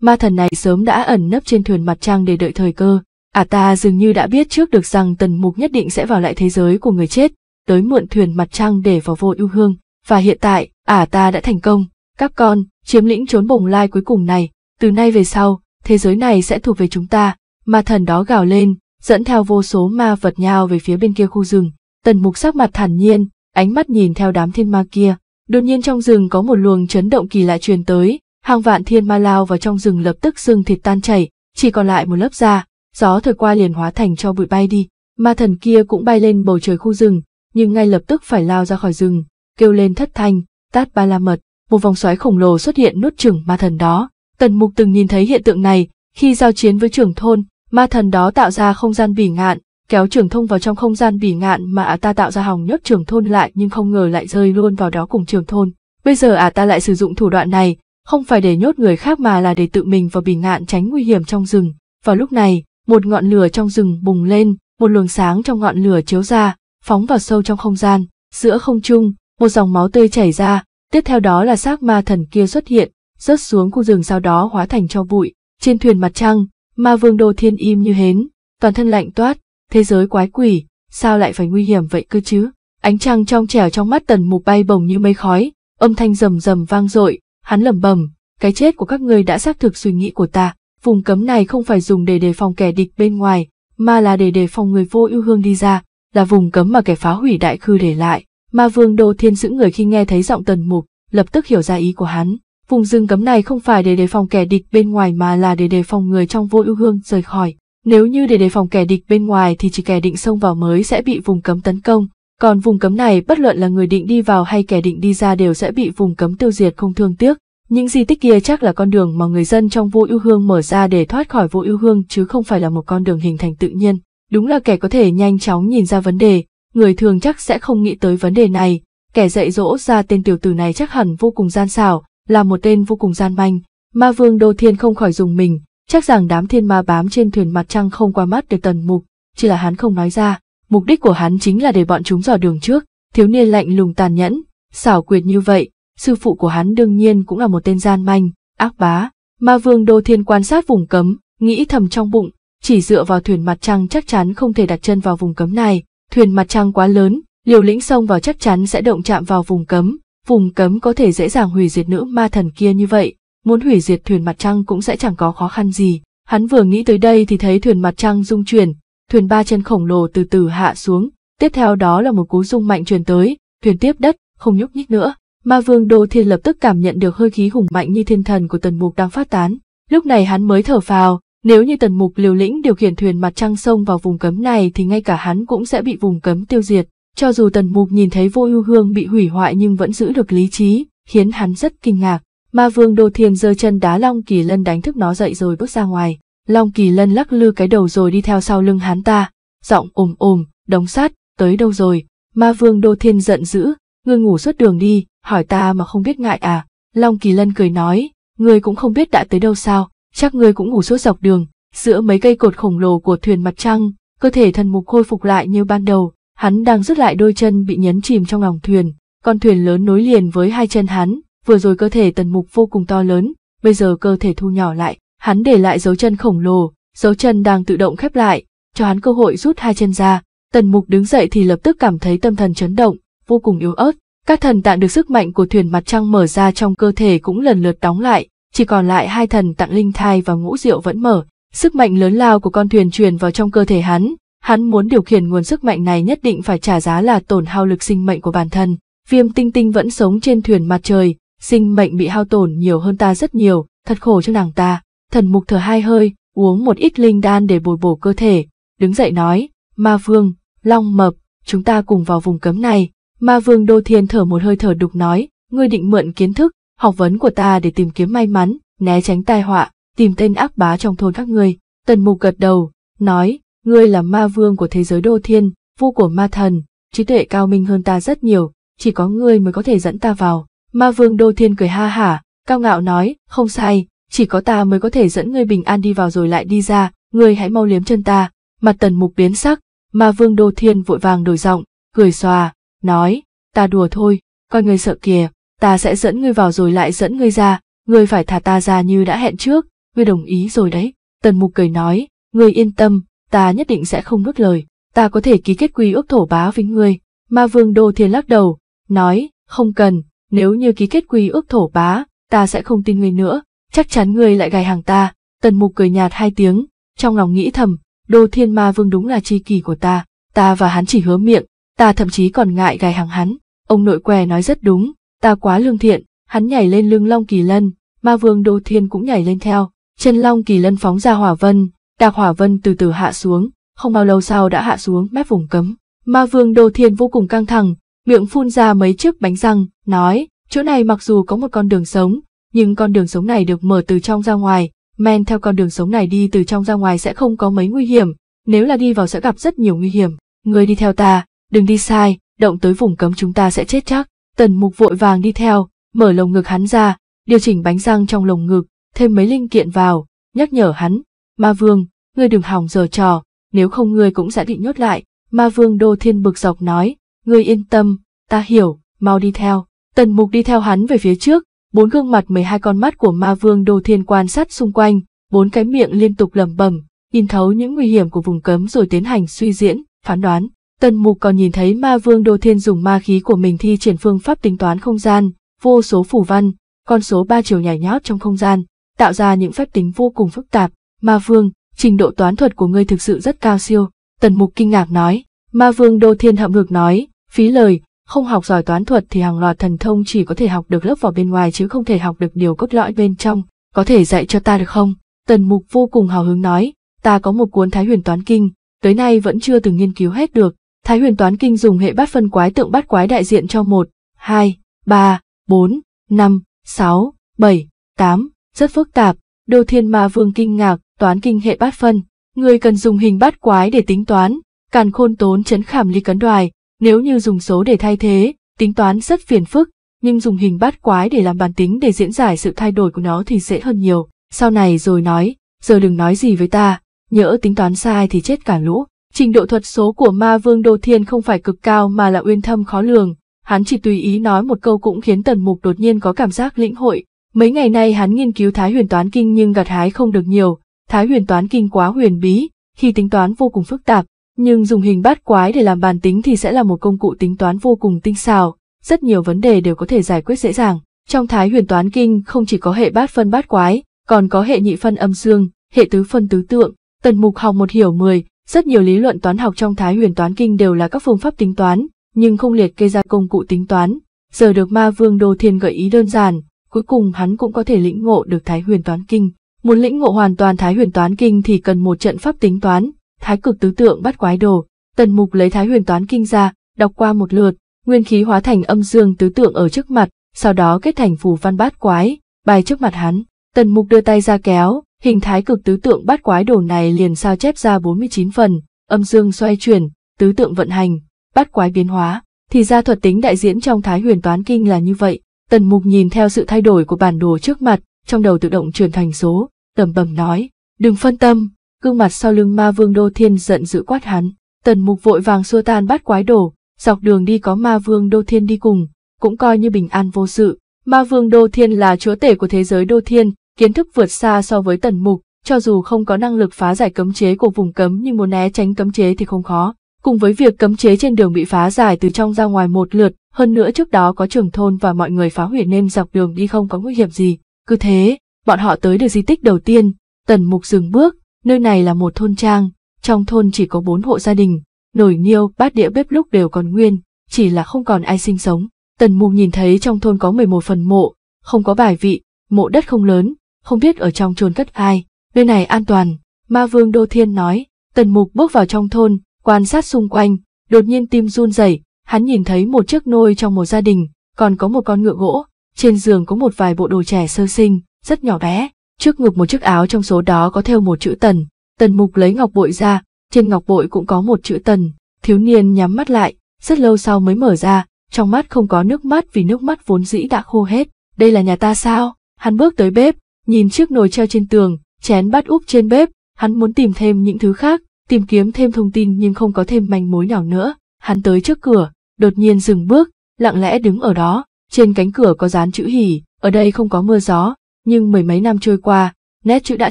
ma thần này sớm đã ẩn nấp trên thuyền mặt trăng để đợi thời cơ. À ta dường như đã biết trước được rằng Tần Mục nhất định sẽ vào lại thế giới của người chết, tới mượn thuyền mặt trăng để vào vô ưu hương. Và hiện tại, à ta đã thành công. Các con, chiếm lĩnh trốn bồng lai cuối cùng này, từ nay về sau, thế giới này sẽ thuộc về chúng ta, ma thần đó gào lên, dẫn theo vô số ma vật nhào về phía bên kia khu rừng. Tần mục sắc mặt thản nhiên, ánh mắt nhìn theo đám thiên ma kia, đột nhiên trong rừng có một luồng chấn động kỳ lạ truyền tới, hàng vạn thiên ma lao vào trong rừng lập tức rừng thịt tan chảy, chỉ còn lại một lớp da, gió thời qua liền hóa thành cho bụi bay đi. Ma thần kia cũng bay lên bầu trời khu rừng, nhưng ngay lập tức phải lao ra khỏi rừng, kêu lên thất thanh, tát ba la mật, một vòng xoáy khổng lồ xuất hiện nuốt chửng ma thần đó. Tần Mục từng nhìn thấy hiện tượng này, khi giao chiến với trưởng thôn, ma thần đó tạo ra không gian bỉ ngạn, kéo trưởng thông vào trong không gian bỉ ngạn mà ả ta tạo ra hòng nhốt trưởng thôn lại nhưng không ngờ lại rơi luôn vào đó cùng trưởng thôn. Bây giờ ả ta lại sử dụng thủ đoạn này, không phải để nhốt người khác mà là để tự mình vào bỉ ngạn tránh nguy hiểm trong rừng. Vào lúc này, một ngọn lửa trong rừng bùng lên, một luồng sáng trong ngọn lửa chiếu ra, phóng vào sâu trong không gian, giữa không trung, một dòng máu tươi chảy ra, tiếp theo đó là xác ma thần kia xuất hiện, rớt xuống khu rừng sau đó hóa thành cho bụi, trên thuyền mặt trăng, ma vương đô thiên im như hến, toàn thân lạnh toát, thế giới quái quỷ, sao lại phải nguy hiểm vậy cơ chứ? Ánh trăng trong trẻo trong mắt tần mục bay bồng như mây khói, âm thanh rầm rầm vang dội, hắn lẩm bẩm, cái chết của các người đã xác thực suy nghĩ của ta, vùng cấm này không phải dùng để đề phòng kẻ địch bên ngoài, mà là để đề phòng người vô ưu hương đi ra, là vùng cấm mà kẻ phá hủy đại khư để lại. Ma vương đô thiên giữ người khi nghe thấy giọng tần mục, lập tức hiểu ra ý của hắn. Vùng rừng cấm này không phải để đề phòng kẻ địch bên ngoài mà là để đề phòng người trong vô ưu hương rời khỏi. Nếu như để đề phòng kẻ địch bên ngoài thì chỉ kẻ định xông vào mới sẽ bị vùng cấm tấn công, còn vùng cấm này bất luận là người định đi vào hay kẻ định đi ra đều sẽ bị vùng cấm tiêu diệt không thương tiếc. Những di tích kia chắc là con đường mà người dân trong vô ưu hương mở ra để thoát khỏi vô ưu hương chứ không phải là một con đường hình thành tự nhiên. Đúng là kẻ có thể nhanh chóng nhìn ra vấn đề, người thường chắc sẽ không nghĩ tới vấn đề này. Kẻ dạy dỗ ra tên tiểu tử này chắc hẳn vô cùng gian xảo, là một tên vô cùng gian manh, ma vương đô thiên không khỏi dùng mình, chắc rằng đám thiên ma bám trên thuyền mặt trăng không qua mắt được tần mục, chỉ là hắn không nói ra, mục đích của hắn chính là để bọn chúng dò đường trước, thiếu niên lạnh lùng tàn nhẫn, xảo quyệt như vậy, sư phụ của hắn đương nhiên cũng là một tên gian manh, ác bá. Ma vương đô thiên quan sát vùng cấm, nghĩ thầm trong bụng, chỉ dựa vào thuyền mặt trăng chắc chắn không thể đặt chân vào vùng cấm này, thuyền mặt trăng quá lớn, liều lĩnh xông vào chắc chắn sẽ động chạm vào vùng cấm, vùng cấm có thể dễ dàng hủy diệt nữ ma thần kia như vậy, muốn hủy diệt thuyền mặt trăng cũng sẽ chẳng có khó khăn gì. Hắn vừa nghĩ tới đây thì thấy thuyền mặt trăng rung chuyển, thuyền ba chân khổng lồ từ từ hạ xuống, tiếp theo đó là một cú rung mạnh truyền tới, thuyền tiếp đất, không nhúc nhích nữa. Ma vương Đô Thiên lập tức cảm nhận được hơi khí hùng mạnh như thiên thần của tần mục đang phát tán. Lúc này hắn mới thở phào, nếu như tần mục liều lĩnh điều khiển thuyền mặt trăng sông vào vùng cấm này thì ngay cả hắn cũng sẽ bị vùng cấm tiêu diệt. Cho dù tần mục nhìn thấy vô ưu hương bị hủy hoại nhưng vẫn giữ được lý trí, khiến hắn rất kinh ngạc. Ma vương đồ thiền giơ chân đá Long Kỳ Lân đánh thức nó dậy rồi bước ra ngoài. Long Kỳ Lân lắc lư cái đầu rồi đi theo sau lưng hắn ta, giọng ồm ồm, đống sát, tới đâu rồi? Ma vương Đô Thiên giận dữ, ngươi ngủ suốt đường đi, hỏi ta mà không biết ngại à? Long Kỳ Lân cười nói, ngươi cũng không biết đã tới đâu sao, chắc ngươi cũng ngủ suốt dọc đường, giữa mấy cây cột khổng lồ của thuyền mặt trăng, cơ thể thần mục khôi phục lại như ban đầu, hắn đang rút lại đôi chân bị nhấn chìm trong lòng thuyền, con thuyền lớn nối liền với hai chân hắn, vừa rồi cơ thể tần mục vô cùng to lớn, bây giờ cơ thể thu nhỏ lại, hắn để lại dấu chân khổng lồ, dấu chân đang tự động khép lại, cho hắn cơ hội rút hai chân ra. Tần mục đứng dậy thì lập tức cảm thấy tâm thần chấn động, vô cùng yếu ớt, các thần tạng được sức mạnh của thuyền mặt trăng mở ra trong cơ thể cũng lần lượt đóng lại, chỉ còn lại hai thần tạng linh thai và ngũ diệu vẫn mở, sức mạnh lớn lao của con thuyền truyền vào trong cơ thể hắn, Hắn muốn điều khiển nguồn sức mạnh này nhất định phải trả giá là tổn hao lực sinh mệnh của bản thân. Viêm tinh tinh vẫn sống trên thuyền mặt trời, sinh mệnh bị hao tổn nhiều hơn ta rất nhiều, thật khổ cho nàng ta. Thần mục thở hai hơi, uống một ít linh đan để bồi bổ cơ thể, đứng dậy nói, ma vương, long mập, chúng ta cùng vào vùng cấm này. Ma vương đô thiên thở một hơi thở đục nói, ngươi định mượn kiến thức, học vấn của ta để tìm kiếm may mắn, né tránh tai họa, tìm tên ác bá trong thôn các ngươi. Tần mục gật đầu, nói, ngươi là ma vương của thế giới đô thiên, vua của ma thần, trí tuệ cao minh hơn ta rất nhiều, chỉ có ngươi mới có thể dẫn ta vào. Ma vương đô thiên cười ha hả, cao ngạo nói, không sai, chỉ có ta mới có thể dẫn ngươi bình an đi vào rồi lại đi ra, ngươi hãy mau liếm chân ta. Mặt tần mục biến sắc, ma vương đô thiên vội vàng đổi giọng, cười xòa, nói, ta đùa thôi, coi ngươi sợ kìa, ta sẽ dẫn ngươi vào rồi lại dẫn ngươi ra, ngươi phải thả ta ra như đã hẹn trước, ngươi đồng ý rồi đấy. Tần mục cười nói, ngươi yên tâm, ta nhất định sẽ không nuốt lời, ta có thể ký kết quy ước thổ bá với ngươi. Ma vương Đô Thiên lắc đầu, nói, không cần, nếu như ký kết quy ước thổ bá, ta sẽ không tin ngươi nữa, chắc chắn ngươi lại gài hàng ta. Tần mục cười nhạt hai tiếng, trong lòng nghĩ thầm, Đô Thiên Ma Vương đúng là chi kỳ của ta, ta và hắn chỉ hứa miệng, ta thậm chí còn ngại gài hàng hắn. Ông nội què nói rất đúng, ta quá lương thiện, hắn nhảy lên lưng Long Kỳ Lân, Ma Vương Đô Thiên cũng nhảy lên theo, chân Long Kỳ Lân phóng ra hỏa vân, Đạc Hỏa Vân từ từ hạ xuống, không bao lâu sau đã hạ xuống mép vùng cấm. Ma Vương Đô Thiên vô cùng căng thẳng, miệng phun ra mấy chiếc bánh răng, nói, chỗ này mặc dù có một con đường sống, nhưng con đường sống này được mở từ trong ra ngoài, men theo con đường sống này đi từ trong ra ngoài sẽ không có mấy nguy hiểm, nếu là đi vào sẽ gặp rất nhiều nguy hiểm. Người đi theo ta, đừng đi sai, động tới vùng cấm chúng ta sẽ chết chắc. Tần mục vội vàng đi theo, mở lồng ngực hắn ra, điều chỉnh bánh răng trong lồng ngực, thêm mấy linh kiện vào, nhắc nhở hắn. Ma vương, ngươi đừng hòng giờ trò, nếu không ngươi cũng sẽ bị nhốt lại. Ma vương Đô Thiên bực dọc nói, ngươi yên tâm, ta hiểu, mau đi theo. Tần mục đi theo hắn về phía trước, bốn gương mặt 12 con mắt của ma vương Đô Thiên quan sát xung quanh, bốn cái miệng liên tục lẩm bẩm, nhìn thấu những nguy hiểm của vùng cấm rồi tiến hành suy diễn, phán đoán. Tần mục còn nhìn thấy ma vương Đô Thiên dùng ma khí của mình thi triển phương pháp tính toán không gian, vô số phủ văn, con số ba chiều nhảy nhót trong không gian, tạo ra những phép tính vô cùng phức tạp. Ma vương, trình độ toán thuật của ngươi thực sự rất cao siêu. Tần mục kinh ngạc nói, ma vương đô thiên hậm ngực nói, phí lời, không học giỏi toán thuật thì hàng loạt thần thông chỉ có thể học được lớp vỏ bên ngoài chứ không thể học được điều cốt lõi bên trong, có thể dạy cho ta được không? Tần mục vô cùng hào hứng nói, ta có một cuốn thái huyền toán kinh, tới nay vẫn chưa từng nghiên cứu hết được. Thái huyền toán kinh dùng hệ bát phân quái tượng bát quái đại diện cho 1, 2, 3, 4, 5, 6, 7, 8, rất phức tạp. Đô thiên ma vương kinh ngạc, toán kinh hệ bát phân, người cần dùng hình bát quái để tính toán, càn khôn tốn chấn khảm ly cấn đoài, nếu như dùng số để thay thế, tính toán rất phiền phức, nhưng dùng hình bát quái để làm bàn tính để diễn giải sự thay đổi của nó thì dễ hơn nhiều. Sau này rồi nói, giờ đừng nói gì với ta, nhỡ tính toán sai thì chết cả lũ. Trình độ thuật số của ma vương đô thiên không phải cực cao mà là uyên thâm khó lường, hắn chỉ tùy ý nói một câu cũng khiến tần mục đột nhiên có cảm giác lĩnh hội. Mấy ngày nay hắn nghiên cứu thái huyền toán kinh nhưng gặt hái không được nhiều, Thái huyền toán kinh quá huyền bí, khi tính toán vô cùng phức tạp, nhưng dùng hình bát quái để làm bàn tính thì sẽ là một công cụ tính toán vô cùng tinh xảo, rất nhiều vấn đề đều có thể giải quyết dễ dàng. Trong thái huyền toán kinh không chỉ có hệ bát phân bát quái, còn có hệ nhị phân âm dương, hệ tứ phân tứ tượng, tần mục học một hiểu mười, rất nhiều lý luận toán học trong thái huyền toán kinh đều là các phương pháp tính toán, nhưng không liệt kê ra công cụ tính toán. Giờ được ma vương Đô Thiên gợi ý đơn giản, cuối cùng hắn cũng có thể lĩnh ngộ được thái huyền toán kinh. Muốn lĩnh ngộ hoàn toàn Thái Huyền Toán Kinh thì cần một trận pháp tính toán, Thái Cực tứ tượng bắt quái đồ. Tần Mục lấy Thái Huyền Toán Kinh ra, đọc qua một lượt, nguyên khí hóa thành âm dương tứ tượng ở trước mặt, sau đó kết thành phù văn bát quái, bài trước mặt hắn. Tần Mục đưa tay ra kéo, hình thái cực tứ tượng bắt quái đồ này liền sao chép ra 49 phần, âm dương xoay chuyển, tứ tượng vận hành, bát quái biến hóa. Thì ra thuật tính đại diễn trong Thái Huyền Toán Kinh là như vậy. Tần Mục nhìn theo sự thay đổi của bản đồ trước mặt, trong đầu tự động truyền thành số, tầm bầm nói, đừng phân tâm, gương mặt sau lưng ma vương đô thiên giận dữ quát hắn, tần mục vội vàng xua tan bắt quái đổ, dọc đường đi có ma vương đô thiên đi cùng, cũng coi như bình an vô sự. Ma vương đô thiên là chúa tể của thế giới đô thiên, kiến thức vượt xa so với tần mục, cho dù không có năng lực phá giải cấm chế của vùng cấm nhưng muốn né tránh cấm chế thì không khó. Cùng với việc cấm chế trên đường bị phá giải từ trong ra ngoài một lượt, hơn nữa trước đó có trường thôn và mọi người phá hủy nên dọc đường đi không có nguy hiểm gì. Cứ thế, bọn họ tới được di tích đầu tiên, tần mục dừng bước, nơi này là một thôn trang, trong thôn chỉ có bốn hộ gia đình, nổi niêu, bát đĩa bếp lúc đều còn nguyên, chỉ là không còn ai sinh sống. Tần mục nhìn thấy trong thôn có 11 phần mộ, không có bài vị, mộ đất không lớn, không biết ở trong chôn cất ai, nơi này an toàn, ma vương đô thiên nói, tần mục bước vào trong thôn, quan sát xung quanh, đột nhiên tim run rẩy, hắn nhìn thấy một chiếc nôi trong một gia đình, còn có một con ngựa gỗ, trên giường có một vài bộ đồ trẻ sơ sinh, rất nhỏ bé, trước ngực một chiếc áo trong số đó có thêu một chữ tần. Tần mục lấy ngọc bội ra, trên ngọc bội cũng có một chữ tần. Thiếu niên nhắm mắt lại, rất lâu sau mới mở ra, trong mắt không có nước mắt vì nước mắt vốn dĩ đã khô hết. Đây là nhà ta sao? Hắn bước tới bếp, nhìn chiếc nồi treo trên tường, chén bát úp trên bếp, hắn muốn tìm thêm những thứ khác, tìm kiếm thêm thông tin nhưng không có thêm manh mối nào nữa. Hắn tới trước cửa, đột nhiên dừng bước, lặng lẽ đứng ở đó, trên cánh cửa có dán chữ hỉ, ở đây không có mưa gió, nhưng mười mấy năm trôi qua, nét chữ đã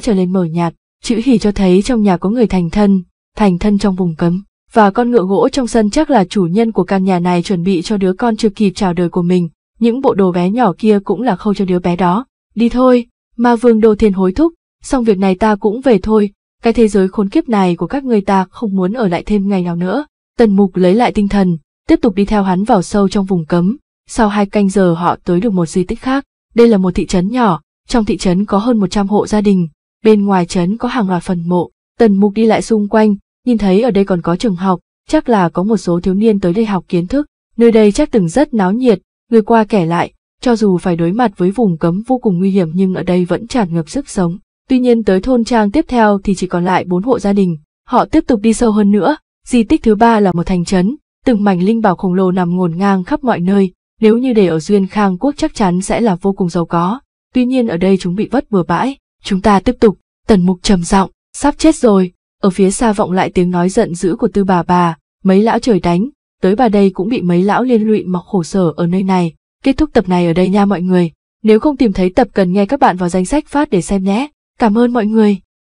trở nên mờ nhạt, chữ hỉ cho thấy trong nhà có người thành thân, thành thân trong vùng cấm, và con ngựa gỗ trong sân chắc là chủ nhân của căn nhà này chuẩn bị cho đứa con chưa kịp chào đời của mình, những bộ đồ bé nhỏ kia cũng là khâu cho đứa bé đó. Đi thôi, ma vương đô thiên hối thúc, xong việc này ta cũng về thôi, cái thế giới khốn kiếp này của các người ta không muốn ở lại thêm ngày nào nữa. Tần mục lấy lại tinh thần, tiếp tục đi theo hắn vào sâu trong vùng cấm, sau hai canh giờ họ tới được một di tích khác. Đây là một thị trấn nhỏ, trong thị trấn có hơn 100 hộ gia đình, bên ngoài trấn có hàng loạt phần mộ. Tần Mục đi lại xung quanh, nhìn thấy ở đây còn có trường học, chắc là có một số thiếu niên tới đây học kiến thức. Nơi đây chắc từng rất náo nhiệt, người qua kẻ lại, cho dù phải đối mặt với vùng cấm vô cùng nguy hiểm nhưng ở đây vẫn tràn ngập sức sống. Tuy nhiên tới thôn trang tiếp theo thì chỉ còn lại bốn hộ gia đình. Họ tiếp tục đi sâu hơn nữa, di tích thứ ba là một thành trấn, từng mảnh linh bảo khổng lồ nằm ngổn ngang khắp mọi nơi, nếu như để ở Duyên Khang Quốc chắc chắn sẽ là vô cùng giàu có, tuy nhiên ở đây chúng bị vất bừa bãi, chúng ta tiếp tục, tần mục trầm giọng, sắp chết rồi, ở phía xa vọng lại tiếng nói giận dữ của tư bà bà, mấy lão trời đánh, tới bà đây cũng bị mấy lão liên lụy mọc khổ sở ở nơi này, kết thúc tập này ở đây nha mọi người, nếu không tìm thấy tập cần nghe các bạn vào danh sách phát để xem nhé, cảm ơn mọi người.